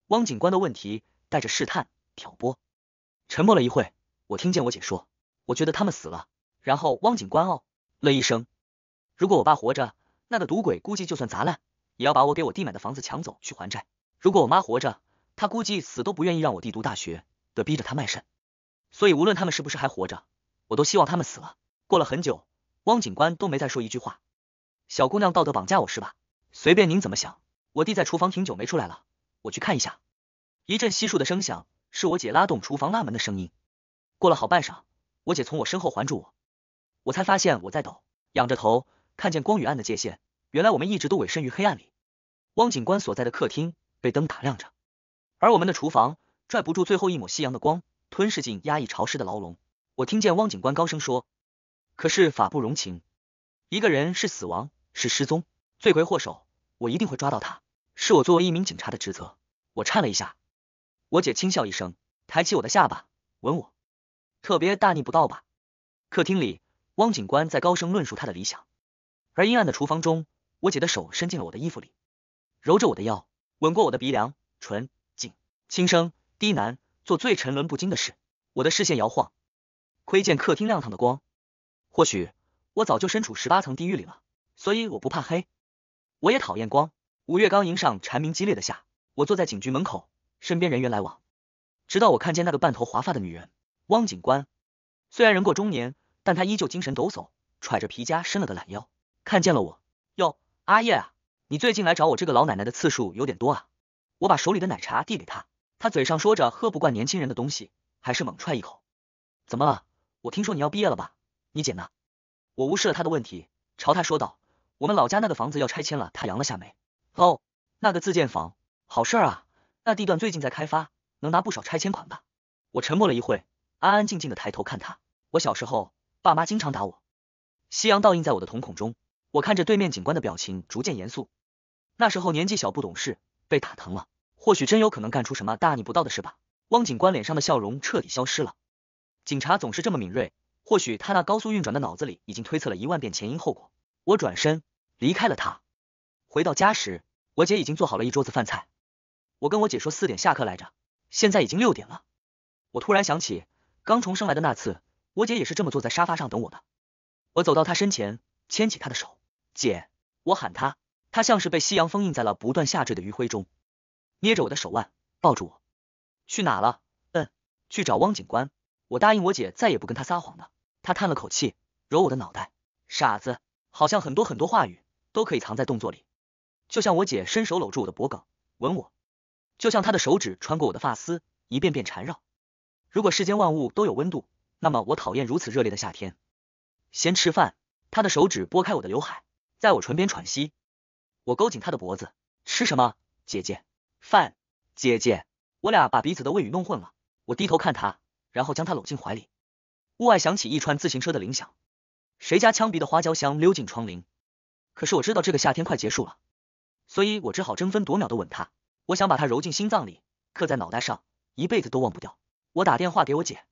汪警官的问题带着试探、挑拨。沉默了一会，我听见我姐说：“我觉得他们死了。”然后汪警官哦了一声：“如果我爸活着，那个赌鬼估计就算砸烂，也要把我给我弟买的房子抢走去还债。如果我妈活着。”他估计死都不愿意让我弟读大学，得逼着他卖肾，所以无论他们是不是还活着，我都希望他们死了。过了很久，汪警官都没再说一句话。小姑娘道德绑架我是吧？随便您怎么想。我弟在厨房挺久没出来了，我去看一下。一阵悉数的声响，是我姐拉动厨房拉门的声音。过了好半晌，我姐从我身后环住我，我才发现我在抖，仰着头看见光与暗的界限，原来我们一直都委身于黑暗里。汪警官所在的客厅被灯打亮着。而我们的厨房拽不住最后一抹夕阳的光，吞噬进压抑潮湿的牢笼。我听见汪警官高声说：“可是法不容情，一个人是死亡，是失踪，罪魁祸首，我一定会抓到他，是我作为一名警察的职责。”我颤了一下。我姐轻笑一声，抬起我的下巴，吻我。特别大逆不道吧？客厅里，汪警官在高声论述他的理想，而阴暗的厨房中，我姐的手伸进了我的衣服里，揉着我的腰，吻过我的鼻梁、唇。轻声低喃，做最沉沦不惊的事。我的视线摇晃，窥见客厅亮堂的光。或许我早就身处十八层地狱里了，所以我不怕黑，我也讨厌光。五月刚迎上蝉鸣激烈的夏，我坐在警局门口，身边人员来往。直到我看见那个半头华发的女人，汪警官。虽然人过中年，但她依旧精神抖擞，揣着皮夹伸了个懒腰，看见了我。哟，阿叶啊，你最近来找我这个老奶奶的次数有点多啊。我把手里的奶茶递给她。他嘴上说着喝不惯年轻人的东西，还是猛踹一口。怎么了？我听说你要毕业了吧？你姐呢？我无视了他的问题，朝他说道：“我们老家那个房子要拆迁了。”他扬了下眉。哦，那个自建房，好事儿啊！那地段最近在开发，能拿不少拆迁款吧？我沉默了一会，安安静静的抬头看他。我小时候爸妈经常打我。夕阳倒映在我的瞳孔中，我看着对面警官的表情逐渐严肃。那时候年纪小不懂事，被打疼了。或许真有可能干出什么大逆不道的事吧。汪警官脸上的笑容彻底消失了。警察总是这么敏锐，或许他那高速运转的脑子里已经推测了一万遍前因后果。我转身离开了他。回到家时，我姐已经做好了一桌子饭菜。我跟我姐说四点下课来着，现在已经六点了。我突然想起刚重生来的那次，我姐也是这么坐在沙发上等我的。我走到她身前，牵起她的手，姐，我喊她，她像是被夕阳封印在了不断下坠的余晖中。捏着我的手腕，抱住我，去哪了？嗯，去找汪警官。我答应我姐再也不跟他撒谎了。他叹了口气，揉我的脑袋。傻子，好像很多很多话语都可以藏在动作里，就像我姐伸手搂住我的脖梗，吻我，就像她的手指穿过我的发丝，一遍遍缠绕。如果世间万物都有温度，那么我讨厌如此热烈的夏天。先吃饭。他的手指拨开我的刘海，在我唇边喘息。我勾紧他的脖子。吃什么？姐姐。范姐姐，我俩把彼此的谓语弄混了。我低头看她，然后将她搂进怀里。屋外响起一串自行车的铃响，谁家枪鼻的花椒香溜进窗棂？可是我知道这个夏天快结束了，所以我只好争分夺秒的吻她。我想把她揉进心脏里，刻在脑袋上，一辈子都忘不掉。我打电话给我姐，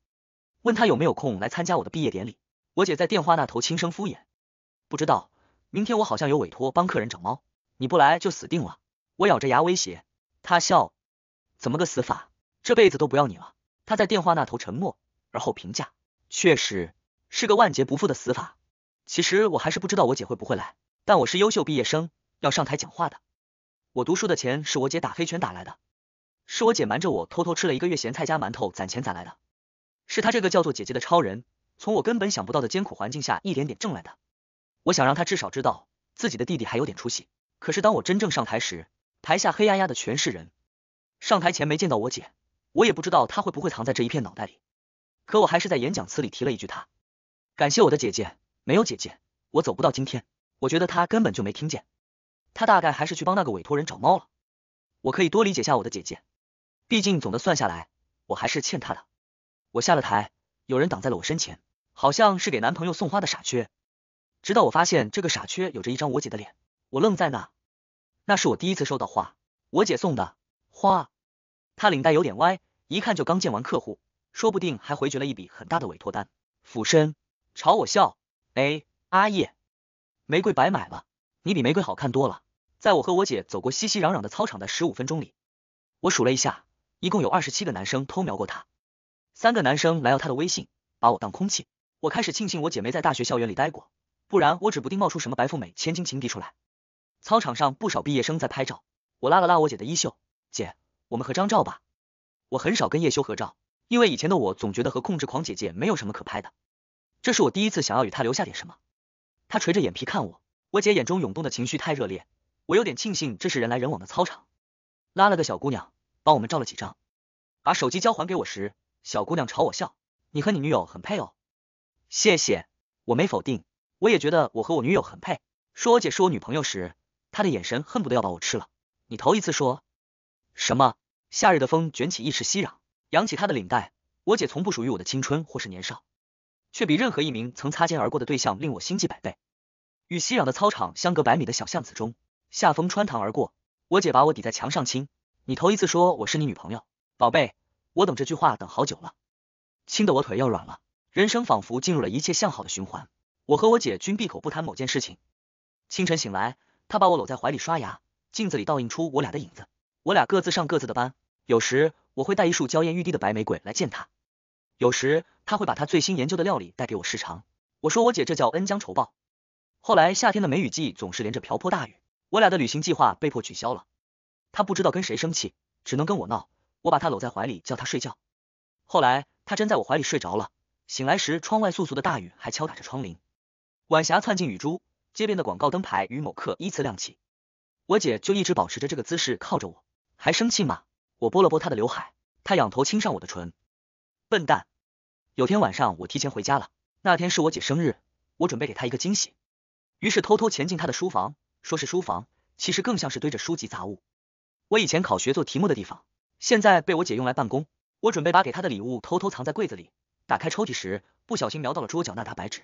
问她有没有空来参加我的毕业典礼。我姐在电话那头轻声敷衍，不知道。明天我好像有委托帮客人找猫，你不来就死定了。我咬着牙威胁。他笑，怎么个死法？这辈子都不要你了。他在电话那头沉默，而后评价，确实是个万劫不复的死法。其实我还是不知道我姐会不会来，但我是优秀毕业生，要上台讲话的。我读书的钱是我姐打黑拳打来的，是我姐瞒着我偷偷吃了一个月咸菜加馒头攒钱攒来的，是她这个叫做姐姐的超人，从我根本想不到的艰苦环境下一点点挣来的。我想让他至少知道自己的弟弟还有点出息。可是当我真正上台时。台下黑压压的全是人，上台前没见到我姐，我也不知道她会不会藏在这一片脑袋里，可我还是在演讲词里提了一句她，感谢我的姐姐，没有姐姐我走不到今天，我觉得她根本就没听见，她大概还是去帮那个委托人找猫了，我可以多理解下我的姐姐，毕竟总的算下来我还是欠她的。我下了台，有人挡在了我身前，好像是给男朋友送花的傻缺，直到我发现这个傻缺有着一张我姐的脸，我愣在那。那是我第一次收到花，我姐送的花。她领带有点歪，一看就刚见完客户，说不定还回绝了一笔很大的委托单。俯身朝我笑，哎，阿叶，玫瑰白买了，你比玫瑰好看多了。在我和我姐走过熙熙攘攘的操场的十五分钟里，我数了一下，一共有二十七个男生偷瞄过她，三个男生来要她的微信，把我当空气。我开始庆幸我姐没在大学校园里待过，不然我指不定冒出什么白富美、千金情敌出来。操场上不少毕业生在拍照，我拉了拉我姐的衣袖，姐，我们合张照吧。我很少跟叶修合照，因为以前的我总觉得和控制狂姐姐没有什么可拍的。这是我第一次想要与他留下点什么。他垂着眼皮看我，我姐眼中涌动的情绪太热烈，我有点庆幸这是人来人往的操场。拉了个小姑娘帮我们照了几张，把手机交还给我时，小姑娘朝我笑，你和你女友很配哦。谢谢，我没否定，我也觉得我和我女友很配。说我姐是我女朋友时。他的眼神恨不得要把我吃了。你头一次说，什么？夏日的风卷起一池熙攘，扬起他的领带。我姐从不属于我的青春或是年少，却比任何一名曾擦肩而过的对象令我心悸百倍。与熙攘的操场相隔百米的小巷子中，夏风穿堂而过。我姐把我抵在墙上亲。你头一次说我是你女朋友，宝贝，我等这句话等好久了，亲的我腿要软了。人生仿佛进入了一切向好的循环。我和我姐均闭口不谈某件事情。清晨醒来。他把我搂在怀里刷牙，镜子里倒映出我俩的影子。我俩各自上各自的班，有时我会带一束娇艳欲滴的白玫瑰来见他，有时他会把他最新研究的料理带给我试尝。我说我姐这叫恩将仇报。后来夏天的梅雨季总是连着瓢泼大雨，我俩的旅行计划被迫取消了。他不知道跟谁生气，只能跟我闹。我把他搂在怀里叫他睡觉。后来他真在我怀里睡着了，醒来时窗外簌簌的大雨还敲打着窗棂，晚霞窜进雨珠。街边的广告灯牌与某刻依次亮起，我姐就一直保持着这个姿势靠着我，还生气吗？我拨了拨她的刘海，她仰头亲上我的唇。笨蛋！有天晚上我提前回家了，那天是我姐生日，我准备给她一个惊喜，于是偷偷潜进她的书房，说是书房，其实更像是堆着书籍杂物，我以前考学做题目的地方，现在被我姐用来办公。我准备把给她的礼物偷偷藏在柜子里，打开抽屉时不小心瞄到了桌角那沓白纸。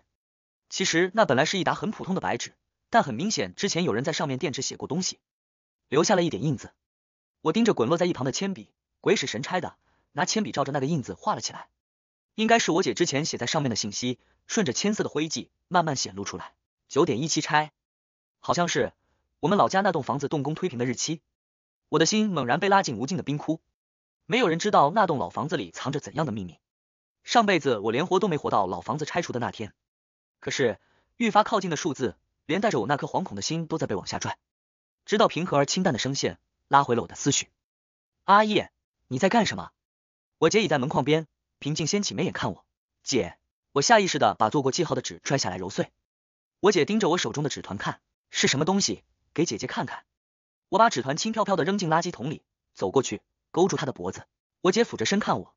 其实那本来是一沓很普通的白纸，但很明显之前有人在上面垫纸写过东西，留下了一点印子。我盯着滚落在一旁的铅笔，鬼使神差的拿铅笔照着那个印子画了起来。应该是我姐之前写在上面的信息，顺着铅色的灰迹慢慢显露出来。九点一七拆，好像是我们老家那栋房子动工推平的日期。我的心猛然被拉进无尽的冰窟，没有人知道那栋老房子里藏着怎样的秘密。上辈子我连活都没活到老房子拆除的那天。可是愈发靠近的数字，连带着我那颗惶恐的心都在被往下拽，直到平和而清淡的声线拉回了我的思绪。阿叶，你在干什么？我姐倚在门框边，平静掀起眉眼看我姐。我下意识的把做过记号的纸拽下来揉碎。我姐盯着我手中的纸团看，是什么东西？给姐姐看看。我把纸团轻飘飘的扔进垃圾桶里，走过去勾住她的脖子。我姐俯着身看我，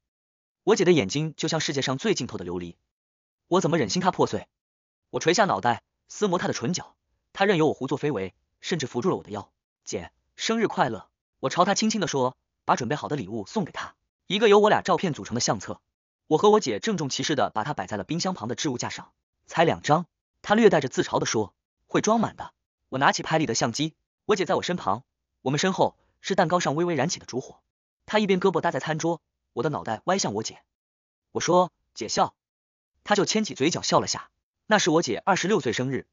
我姐的眼睛就像世界上最尽透的琉璃，我怎么忍心它破碎？我垂下脑袋，撕磨她的唇角，她任由我胡作非为，甚至扶住了我的腰。姐，生日快乐！我朝她轻轻地说，把准备好的礼物送给她，一个由我俩照片组成的相册。我和我姐郑重其事的把它摆在了冰箱旁的置物架上。才两张，她略带着自嘲的说，会装满的。我拿起拍立的相机，我姐在我身旁，我们身后是蛋糕上微微燃起的烛火。她一边胳膊搭在餐桌，我的脑袋歪向我姐，我说，姐笑，她就牵起嘴角笑了下。那是我姐二十六岁生日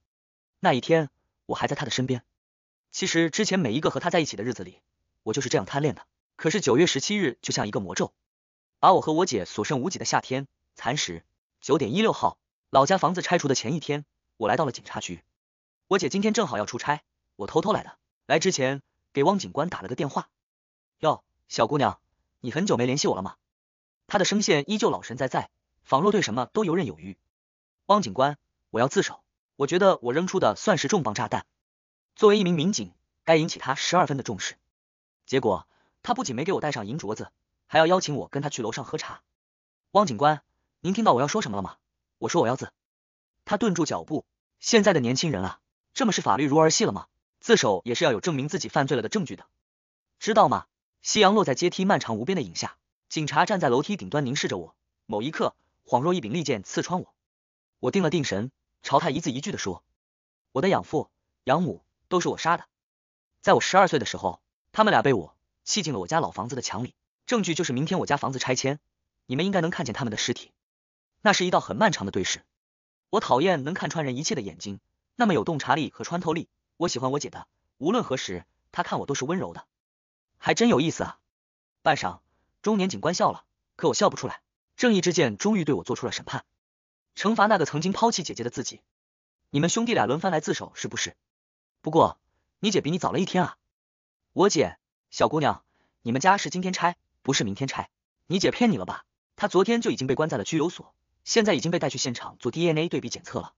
那一天，我还在她的身边。其实之前每一个和她在一起的日子里，我就是这样贪恋的。可是九月十七日就像一个魔咒，把我和我姐所剩无几的夏天蚕食。九点一六号，老家房子拆除的前一天，我来到了警察局。我姐今天正好要出差，我偷偷来的。来之前给汪警官打了个电话。哟，小姑娘，你很久没联系我了吗？她的声线依旧老神在在，仿若对什么都游刃有余。汪警官。我要自首，我觉得我扔出的算是重磅炸弹。作为一名民警，该引起他十二分的重视。结果他不仅没给我戴上银镯子，还要邀请我跟他去楼上喝茶。汪警官，您听到我要说什么了吗？我说我要自。他顿住脚步，现在的年轻人啊，这么视法律如儿戏了吗？自首也是要有证明自己犯罪了的证据的，知道吗？夕阳落在阶梯漫长无边的影下，警察站在楼梯顶端凝视着我，某一刻，恍若一柄利剑刺穿我。我定了定神，朝他一字一句的说：“我的养父、养母都是我杀的。在我十二岁的时候，他们俩被我砌进了我家老房子的墙里。证据就是明天我家房子拆迁，你们应该能看见他们的尸体。那是一道很漫长的对视。我讨厌能看穿人一切的眼睛，那么有洞察力和穿透力。我喜欢我姐的，无论何时，她看我都是温柔的。还真有意思啊。”半晌，中年警官笑了，可我笑不出来。正义之剑终于对我做出了审判。惩罚那个曾经抛弃姐姐的自己，你们兄弟俩轮番来自首是不是？不过你姐比你早了一天啊。我姐，小姑娘，你们家是今天拆，不是明天拆。你姐骗你了吧？她昨天就已经被关在了拘留所，现在已经被带去现场做 DNA 对比检测了。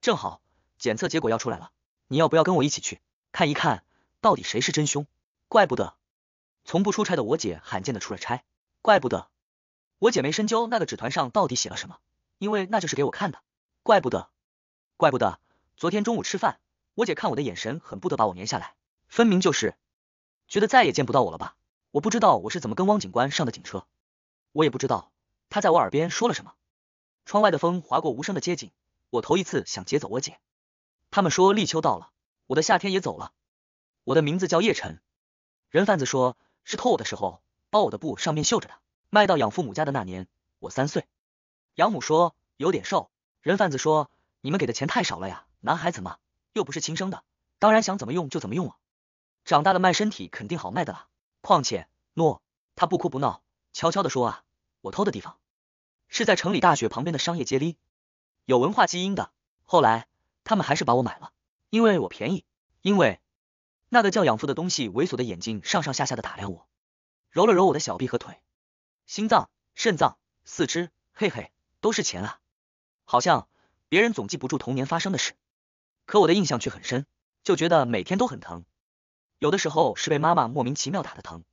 正好检测结果要出来了，你要不要跟我一起去看一看，到底谁是真凶？怪不得从不出差的我姐罕见的出了差，怪不得我姐没深究那个纸团上到底写了什么。因为那就是给我看的，怪不得，怪不得。昨天中午吃饭，我姐看我的眼神很不得把我粘下来，分明就是觉得再也见不到我了吧。我不知道我是怎么跟汪警官上的警车，我也不知道他在我耳边说了什么。窗外的风划过无声的街景，我头一次想劫走我姐。他们说立秋到了，我的夏天也走了。我的名字叫叶晨。人贩子说是偷我的时候，包我的布上面绣着的。卖到养父母家的那年，我三岁。养母说有点瘦，人贩子说你们给的钱太少了呀，男孩子嘛又不是亲生的，当然想怎么用就怎么用了。长大了卖身体肯定好卖的啦，况且诺他不哭不闹，悄悄的说啊，我偷的地方是在城里大学旁边的商业街里，有文化基因的。后来他们还是把我买了，因为我便宜。因为那个叫养父的东西猥琐的眼睛上上下下的打量我，揉了揉我的小臂和腿，心脏、肾脏、四肢，嘿嘿。都是钱啊，好像别人总记不住童年发生的事，可我的印象却很深，就觉得每天都很疼。有的时候是被妈妈莫名其妙打的疼，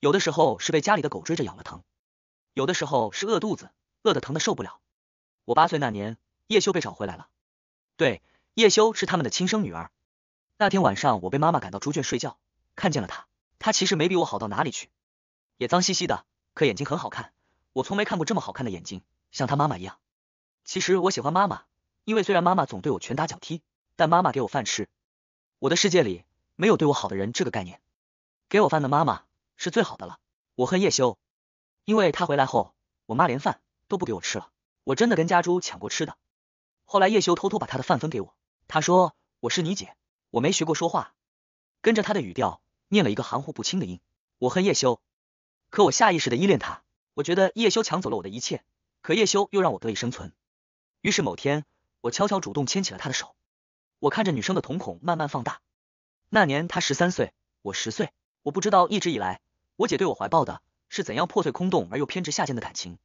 有的时候是被家里的狗追着咬了疼，有的时候是饿肚子，饿的疼的受不了。我八岁那年，叶修被找回来了，对，叶修是他们的亲生女儿。那天晚上，我被妈妈赶到猪圈睡觉，看见了她。她其实没比我好到哪里去，也脏兮兮的，可眼睛很好看，我从没看过这么好看的眼睛。像他妈妈一样，其实我喜欢妈妈，因为虽然妈妈总对我拳打脚踢，但妈妈给我饭吃。我的世界里没有对我好的人这个概念，给我饭的妈妈是最好的了。我恨叶修，因为他回来后，我妈连饭都不给我吃了。我真的跟家猪抢过吃的，后来叶修偷偷把他的饭分给我，他说我是你姐，我没学过说话，跟着他的语调念了一个含糊不清的音。我恨叶修，可我下意识的依恋他，我觉得叶修抢走了我的一切。可叶修又让我得以生存，于是某天，我悄悄主动牵起了他的手。我看着女生的瞳孔慢慢放大。那年她十三岁，我十岁。我不知道一直以来我姐对我怀抱的是怎样破碎、空洞而又偏执、下贱的感情。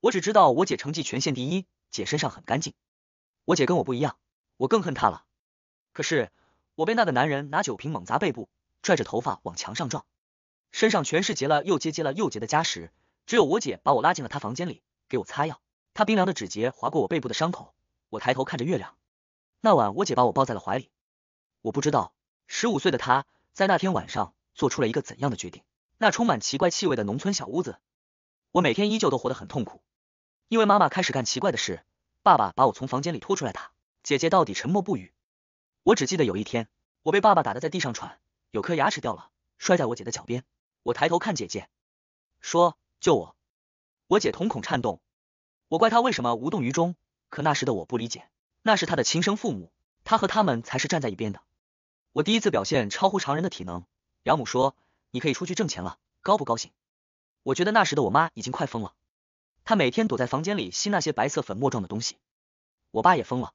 我只知道我姐成绩全县第一，姐身上很干净。我姐跟我不一样，我更恨她了。可是我被那个男人拿酒瓶猛砸背部，拽着头发往墙上撞，身上全是结了又结、结了又结的痂时，只有我姐把我拉进了她房间里。给我擦药，他冰凉的指节划过我背部的伤口。我抬头看着月亮。那晚，我姐把我抱在了怀里。我不知道，十五岁的她，在那天晚上做出了一个怎样的决定。那充满奇怪气味的农村小屋子，我每天依旧都活得很痛苦，因为妈妈开始干奇怪的事。爸爸把我从房间里拖出来打。姐姐到底沉默不语。我只记得有一天，我被爸爸打的在地上喘，有颗牙齿掉了，摔在我姐的脚边。我抬头看姐姐，说救我。我姐瞳孔颤动。我怪他为什么无动于衷，可那时的我不理解，那是他的亲生父母，他和他们才是站在一边的。我第一次表现超乎常人的体能，养母说你可以出去挣钱了，高不高兴？我觉得那时的我妈已经快疯了，她每天躲在房间里吸那些白色粉末状的东西。我爸也疯了，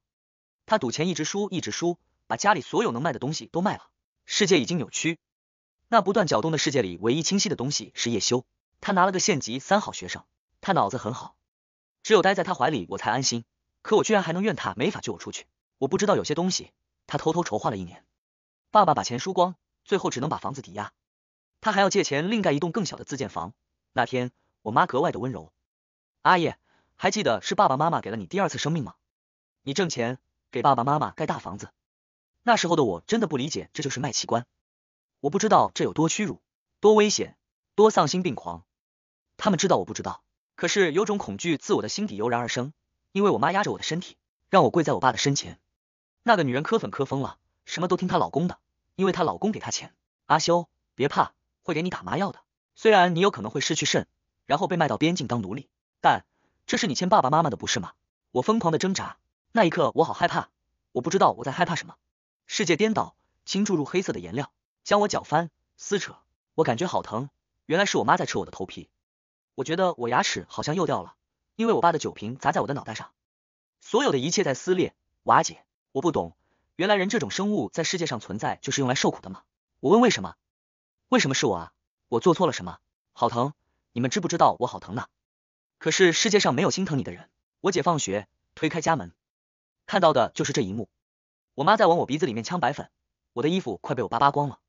他赌钱一直输一直输，把家里所有能卖的东西都卖了。世界已经扭曲，那不断搅动的世界里唯一清晰的东西是叶修，他拿了个县级三好学生，他脑子很好。只有待在他怀里，我才安心。可我居然还能怨他没法救我出去。我不知道有些东西，他偷偷筹划了一年。爸爸把钱输光，最后只能把房子抵押。他还要借钱另盖一栋更小的自建房。那天我妈格外的温柔。阿叶，还记得是爸爸妈妈给了你第二次生命吗？你挣钱给爸爸妈妈盖大房子。那时候的我真的不理解，这就是卖器官。我不知道这有多屈辱，多危险，多丧心病狂。他们知道，我不知道。可是，有种恐惧自我的心底油然而生，因为我妈压着我的身体，让我跪在我爸的身前。那个女人磕粉磕疯了，什么都听她老公的，因为她老公给她钱。阿修，别怕，会给你打麻药的。虽然你有可能会失去肾，然后被卖到边境当奴隶，但这是你欠爸爸妈妈的，不是吗？我疯狂的挣扎，那一刻我好害怕，我不知道我在害怕什么。世界颠倒，倾注入黑色的颜料，将我搅翻撕扯，我感觉好疼。原来是我妈在扯我的头皮。我觉得我牙齿好像又掉了，因为我爸的酒瓶砸在我的脑袋上，所有的一切在撕裂、瓦解。我不懂，原来人这种生物在世界上存在就是用来受苦的吗？我问为什么？为什么是我啊？我做错了什么？好疼！你们知不知道我好疼呢？可是世界上没有心疼你的人。我姐放学推开家门，看到的就是这一幕。我妈在往我鼻子里面呛白粉，我的衣服快被我爸扒光了，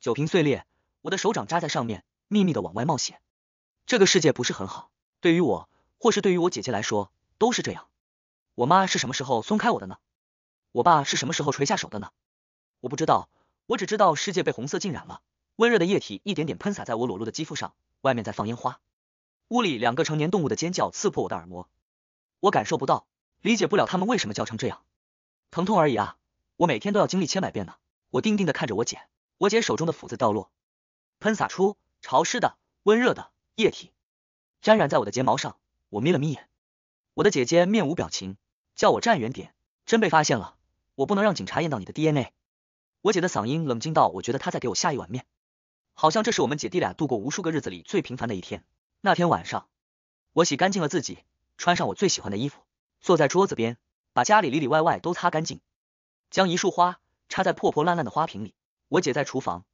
酒瓶碎裂，我的手掌扎在上面，密密的往外冒血。这个世界不是很好，对于我，或是对于我姐姐来说，都是这样。我妈是什么时候松开我的呢？我爸是什么时候垂下手的呢？我不知道，我只知道世界被红色浸染了，温热的液体一点点喷洒在我裸露的肌肤上，外面在放烟花，屋里两个成年动物的尖叫刺破我的耳膜，我感受不到，理解不了他们为什么叫成这样，疼痛而已啊，我每天都要经历千百遍呢。我定定的看着我姐，我姐手中的斧子掉落，喷洒出潮湿的、温热的。液体沾染在我的睫毛上，我眯了眯眼。我的姐姐面无表情，叫我站远点。真被发现了，我不能让警察验到你的 DNA。我姐的嗓音冷静到，我觉得她在给我下一碗面，好像这是我们姐弟俩度过无数个日子里最平凡的一天。那天晚上，我洗干净了自己，穿上我最喜欢的衣服，坐在桌子边，把家里里里外外都擦干净，将一束花插在破破烂烂的花瓶里。我姐在厨房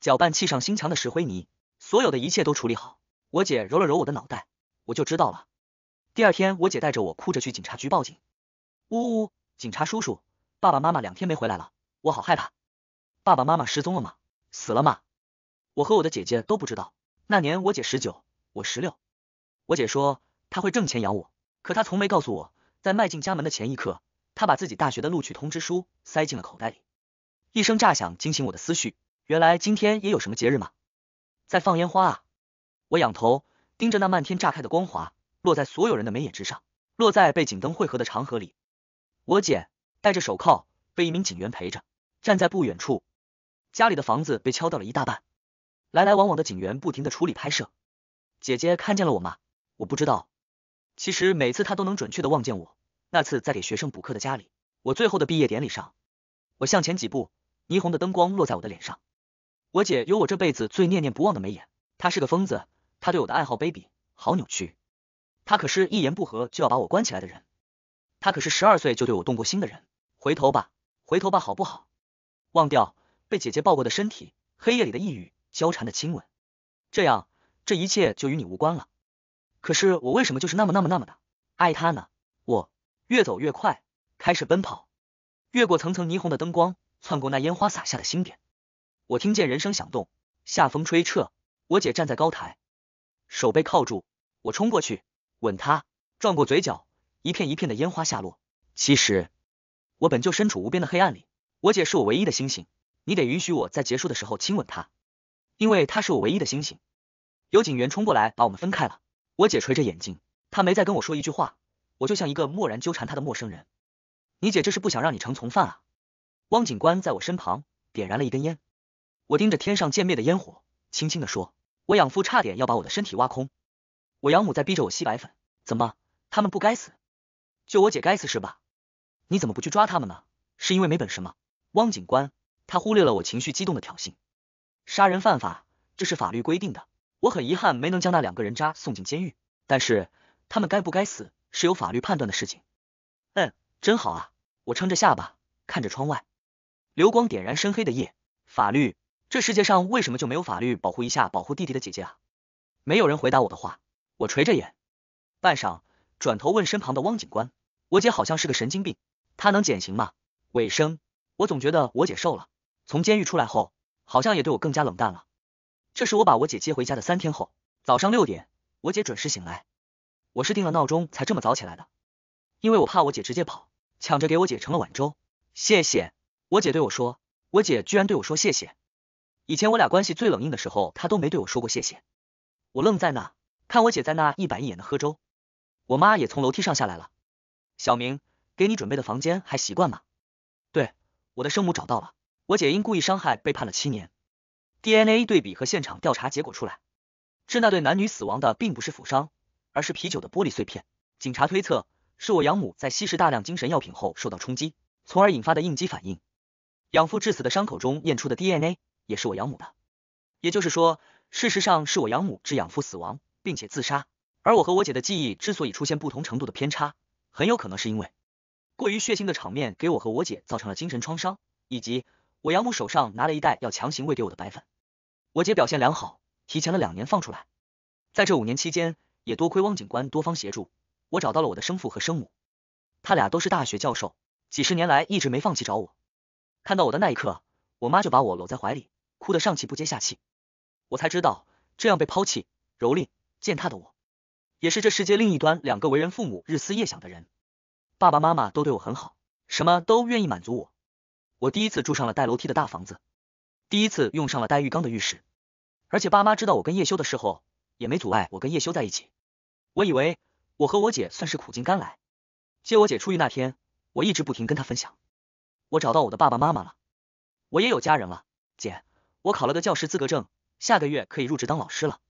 搅拌砌上新墙的石灰泥，所有的一切都处理好。我姐揉了揉我的脑袋，我就知道了。第二天，我姐带着我哭着去警察局报警。呜呜，警察叔叔，爸爸妈妈两天没回来了，我好害怕。爸爸妈妈失踪了吗？死了吗？我和我的姐姐都不知道。那年我姐十九，我十六。我姐说她会挣钱养我，可她从没告诉我，在迈进家门的前一刻，她把自己大学的录取通知书塞进了口袋里。一声炸响惊醒我的思绪，原来今天也有什么节日吗？在放烟花啊！我仰头盯着那漫天炸开的光华，落在所有人的眉眼之上，落在被警灯汇合的长河里。我姐戴着手铐，被一名警员陪着，站在不远处。家里的房子被敲掉了一大半，来来往往的警员不停的处理拍摄。姐姐看见了我吗？我不知道。其实每次她都能准确的望见我。那次在给学生补课的家里，我最后的毕业典礼上，我向前几步，霓虹的灯光落在我的脸上。我姐有我这辈子最念念不忘的眉眼，她是个疯子。他对我的爱好卑鄙，好扭曲。他可是一言不合就要把我关起来的人。他可是十二岁就对我动过心的人。回头吧，回头吧，好不好？忘掉被姐姐抱过的身体，黑夜里的一语，交缠的亲吻。这样，这一切就与你无关了。可是我为什么就是那么那么那么的爱他呢？我越走越快，开始奔跑，越过层层霓虹的灯光，窜过那烟花洒下的星点。我听见人声响动，夏风吹彻，我姐站在高台。手被铐住，我冲过去吻她，转过嘴角，一片一片的烟花下落。其实我本就身处无边的黑暗里，我姐是我唯一的星星，你得允许我在结束的时候亲吻她，因为她是我唯一的星星。有警员冲过来把我们分开了，我姐垂着眼睛，她没再跟我说一句话，我就像一个漠然纠缠她的陌生人。你姐这是不想让你成从犯啊。汪警官在我身旁点燃了一根烟，我盯着天上渐灭的烟火，轻轻地说。我养父差点要把我的身体挖空，我养母在逼着我吸白粉，怎么他们不该死？就我姐该死是吧？你怎么不去抓他们呢？是因为没本事吗？汪警官，他忽略了我情绪激动的挑衅，杀人犯法，这是法律规定的。我很遗憾没能将那两个人渣送进监狱，但是他们该不该死是有法律判断的事情。嗯，真好啊！我撑着下巴看着窗外，流光点燃深黑的夜，法律。这世界上为什么就没有法律保护一下保护弟弟的姐姐啊？没有人回答我的话。我垂着眼，半晌，转头问身旁的汪警官：“我姐好像是个神经病，她能减刑吗？”尾声，我总觉得我姐瘦了，从监狱出来后，好像也对我更加冷淡了。这是我把我姐接回家的三天后，早上六点，我姐准时醒来。我是定了闹钟才这么早起来的，因为我怕我姐直接跑，抢着给我姐盛了碗粥。谢谢，我姐对我说。我姐居然对我说谢谢。以前我俩关系最冷硬的时候，他都没对我说过谢谢。我愣在那，看我姐在那一板一眼的喝粥。我妈也从楼梯上下来了。小明，给你准备的房间还习惯吗？对，我的生母找到了。我姐因故意伤害被判了七年。DNA 对比和现场调查结果出来，致那对男女死亡的并不是斧伤，而是啤酒的玻璃碎片。警察推测，是我养母在吸食大量精神药品后受到冲击，从而引发的应激反应。养父致死的伤口中验出的 DNA。也是我养母的，也就是说，事实上是我养母致养父死亡并且自杀，而我和我姐的记忆之所以出现不同程度的偏差，很有可能是因为过于血腥的场面给我和我姐造成了精神创伤，以及我养母手上拿了一袋要强行喂给我的白粉。我姐表现良好，提前了两年放出来，在这五年期间，也多亏汪警官多方协助，我找到了我的生父和生母，他俩都是大学教授，几十年来一直没放弃找我。看到我的那一刻，我妈就把我搂在怀里。哭得上气不接下气，我才知道，这样被抛弃、蹂躏、践踏的我，也是这世界另一端两个为人父母日思夜想的人。爸爸妈妈都对我很好，什么都愿意满足我。我第一次住上了带楼梯的大房子，第一次用上了带浴缸的浴室，而且爸妈知道我跟叶修的时候，也没阻碍我跟叶修在一起。我以为我和我姐算是苦尽甘来。接我姐出狱那天，我一直不停跟她分享，我找到我的爸爸妈妈了，我也有家人了，姐。我考了个教师资格证，下个月可以入职当老师了。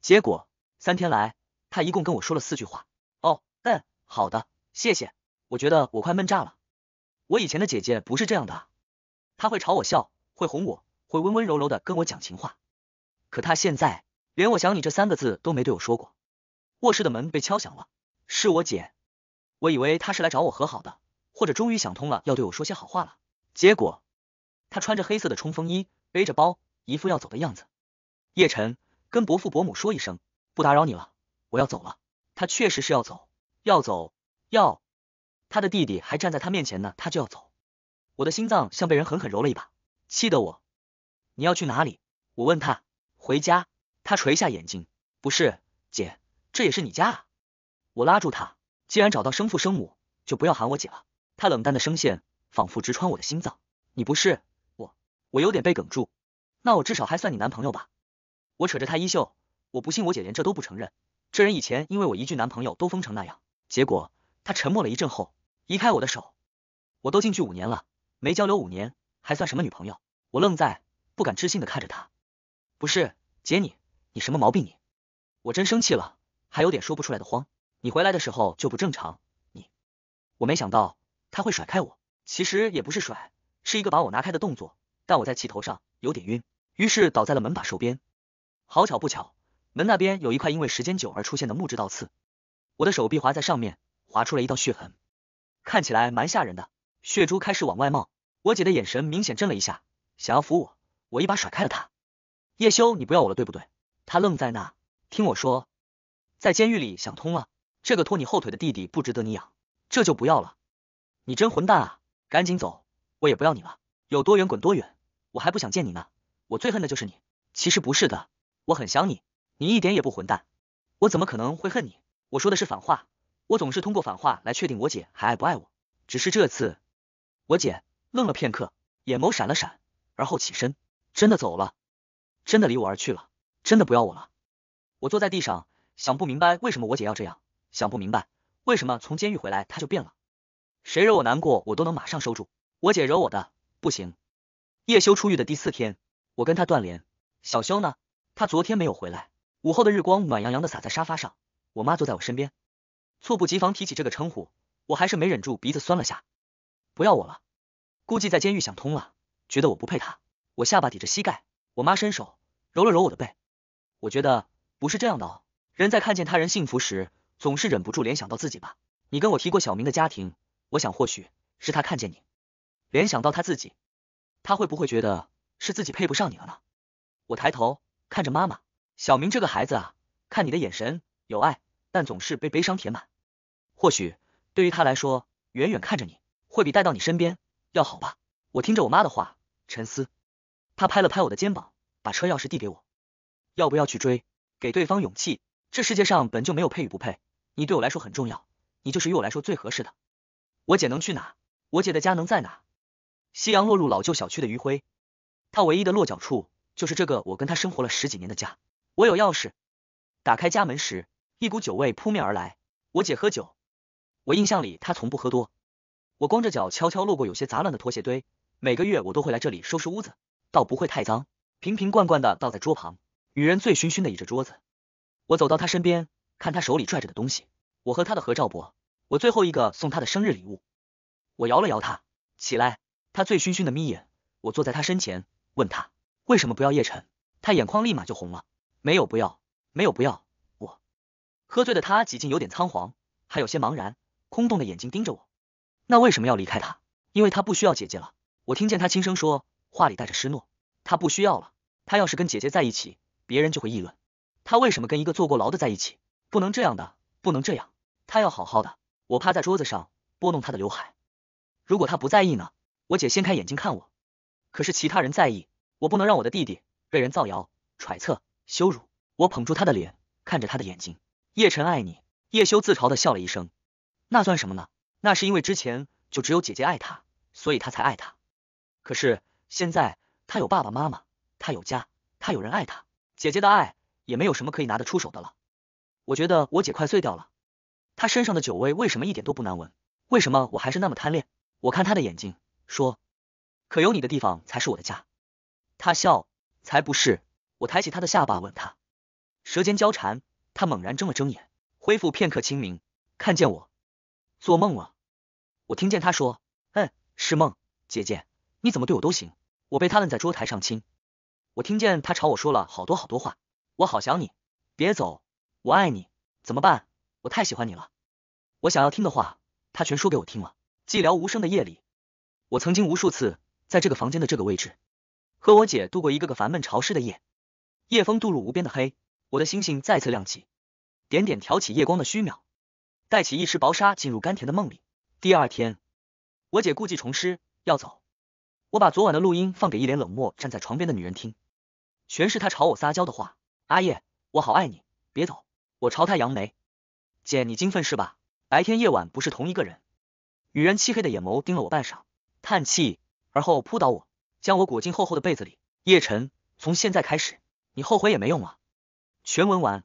结果三天来，他一共跟我说了四句话。哦，嗯，好的，谢谢。我觉得我快闷炸了。我以前的姐姐不是这样的，她会朝我笑，会哄我，会温温柔柔的跟我讲情话。可她现在连“我想你”这三个字都没对我说过。卧室的门被敲响了，是我姐。我以为她是来找我和好的，或者终于想通了要对我说些好话了。结果她穿着黑色的冲锋衣。背着包，一副要走的样子。叶晨，跟伯父伯母说一声，不打扰你了，我要走了。他确实是要走，要走，要。他的弟弟还站在他面前呢，他就要走。我的心脏像被人狠狠揉了一把，气得我。你要去哪里？我问他。回家。他垂下眼睛，不是，姐，这也是你家啊。我拉住他，既然找到生父生母，就不要喊我姐了。他冷淡的声线仿佛直穿我的心脏。你不是。我有点被梗住，那我至少还算你男朋友吧？我扯着他衣袖，我不信我姐连这都不承认。这人以前因为我一句男朋友都疯成那样，结果他沉默了一阵后，移开我的手。我都进去五年了，没交流五年，还算什么女朋友？我愣在，不敢置信的看着他。不是姐你，你什么毛病你？我真生气了，还有点说不出来的慌。你回来的时候就不正常，你我没想到他会甩开我，其实也不是甩，是一个把我拿开的动作。但我在气头上，有点晕，于是倒在了门把手边。好巧不巧，门那边有一块因为时间久而出现的木质倒刺，我的手臂划在上面，划出了一道血痕，看起来蛮吓人的。血珠开始往外冒，我姐的眼神明显震了一下，想要扶我，我一把甩开了她。叶修，你不要我了，对不对？他愣在那，听我说，在监狱里想通了，这个拖你后腿的弟弟不值得你养，这就不要了。你真混蛋啊！赶紧走，我也不要你了，有多远滚多远。我还不想见你呢，我最恨的就是你。其实不是的，我很想你，你一点也不混蛋，我怎么可能会恨你？我说的是反话，我总是通过反话来确定我姐还爱不爱我。只是这次，我姐愣了片刻，眼眸闪了闪，而后起身，真的走了，真的离我而去了，真的不要我了。我坐在地上，想不明白为什么我姐要这样，想不明白为什么从监狱回来她就变了。谁惹我难过，我都能马上收住。我姐惹我的，不行。叶修出狱的第四天，我跟他断联。小修呢？他昨天没有回来。午后的日光暖洋洋的洒在沙发上，我妈坐在我身边。猝不及防提起这个称呼，我还是没忍住，鼻子酸了下。不要我了？估计在监狱想通了，觉得我不配他。我下巴抵着膝盖，我妈伸手揉了揉我的背。我觉得不是这样的。哦，人在看见他人幸福时，总是忍不住联想到自己吧？你跟我提过小明的家庭，我想或许是他看见你，联想到他自己。他会不会觉得是自己配不上你了呢？我抬头看着妈妈，小明这个孩子啊，看你的眼神有爱，但总是被悲伤填满。或许对于他来说，远远看着你会比带到你身边要好吧。我听着我妈的话沉思，他拍了拍我的肩膀，把车钥匙递给我，要不要去追？给对方勇气。这世界上本就没有配与不配，你对我来说很重要，你就是与我来说最合适的。我姐能去哪？我姐的家能在哪？夕阳落入老旧小区的余晖，他唯一的落脚处就是这个我跟他生活了十几年的家。我有钥匙，打开家门时，一股酒味扑面而来。我姐喝酒，我印象里她从不喝多。我光着脚悄悄路过有些杂乱的拖鞋堆，每个月我都会来这里收拾屋子，倒不会太脏。瓶瓶罐罐的倒在桌旁，女人醉醺醺的倚着桌子。我走到她身边，看她手里拽着的东西。我和她的合照簿，我最后一个送她的生日礼物。我摇了摇她，起来。他醉醺醺的眯眼，我坐在他身前，问他为什么不要叶晨。他眼眶立马就红了，没有不要，没有不要。我喝醉的他几近有点仓皇，还有些茫然，空洞的眼睛盯着我。那为什么要离开他？因为他不需要姐姐了。我听见他轻声说话里带着失落，他不需要了。他要是跟姐姐在一起，别人就会议论。他为什么跟一个坐过牢的在一起？不能这样的，不能这样。他要好好的。我趴在桌子上拨弄他的刘海。如果他不在意呢？我姐掀开眼睛看我，可是其他人在意，我不能让我的弟弟被人造谣、揣测、羞辱。我捧住他的脸，看着他的眼睛。叶晨爱你，叶修自嘲的笑了一声，那算什么呢？那是因为之前就只有姐姐爱他，所以他才爱他。可是现在他有爸爸妈妈，他有家，他有人爱他。姐姐的爱也没有什么可以拿得出手的了。我觉得我姐快碎掉了。她身上的酒味为什么一点都不难闻？为什么我还是那么贪恋？我看她的眼睛。说，可有你的地方才是我的家。他笑，才不是。我抬起他的下巴，吻他，舌尖交缠。他猛然睁了睁眼，恢复片刻清明，看见我，做梦了。我听见他说，嗯，是梦。姐姐，你怎么对我都行。我被他摁在桌台上亲，我听见他朝我说了好多好多话。我好想你，别走，我爱你。怎么办？我太喜欢你了。我想要听的话，他全说给我听了。寂寥无声的夜里。我曾经无数次在这个房间的这个位置，和我姐度过一个个烦闷潮湿的夜。夜风渡入无边的黑，我的星星再次亮起，点点挑起夜光的虚渺，带起一池薄纱进入甘甜的梦里。第二天，我姐故技重施要走，我把昨晚的录音放给一脸冷漠站在床边的女人听，全是她朝我撒娇的话。阿叶，我好爱你，别走。我朝她扬眉，姐，你精分是吧？白天夜晚不是同一个人。女人漆黑的眼眸盯了我半晌。叹气，而后扑倒我，将我裹进厚厚的被子里。叶晨，从现在开始，你后悔也没用了。全文完。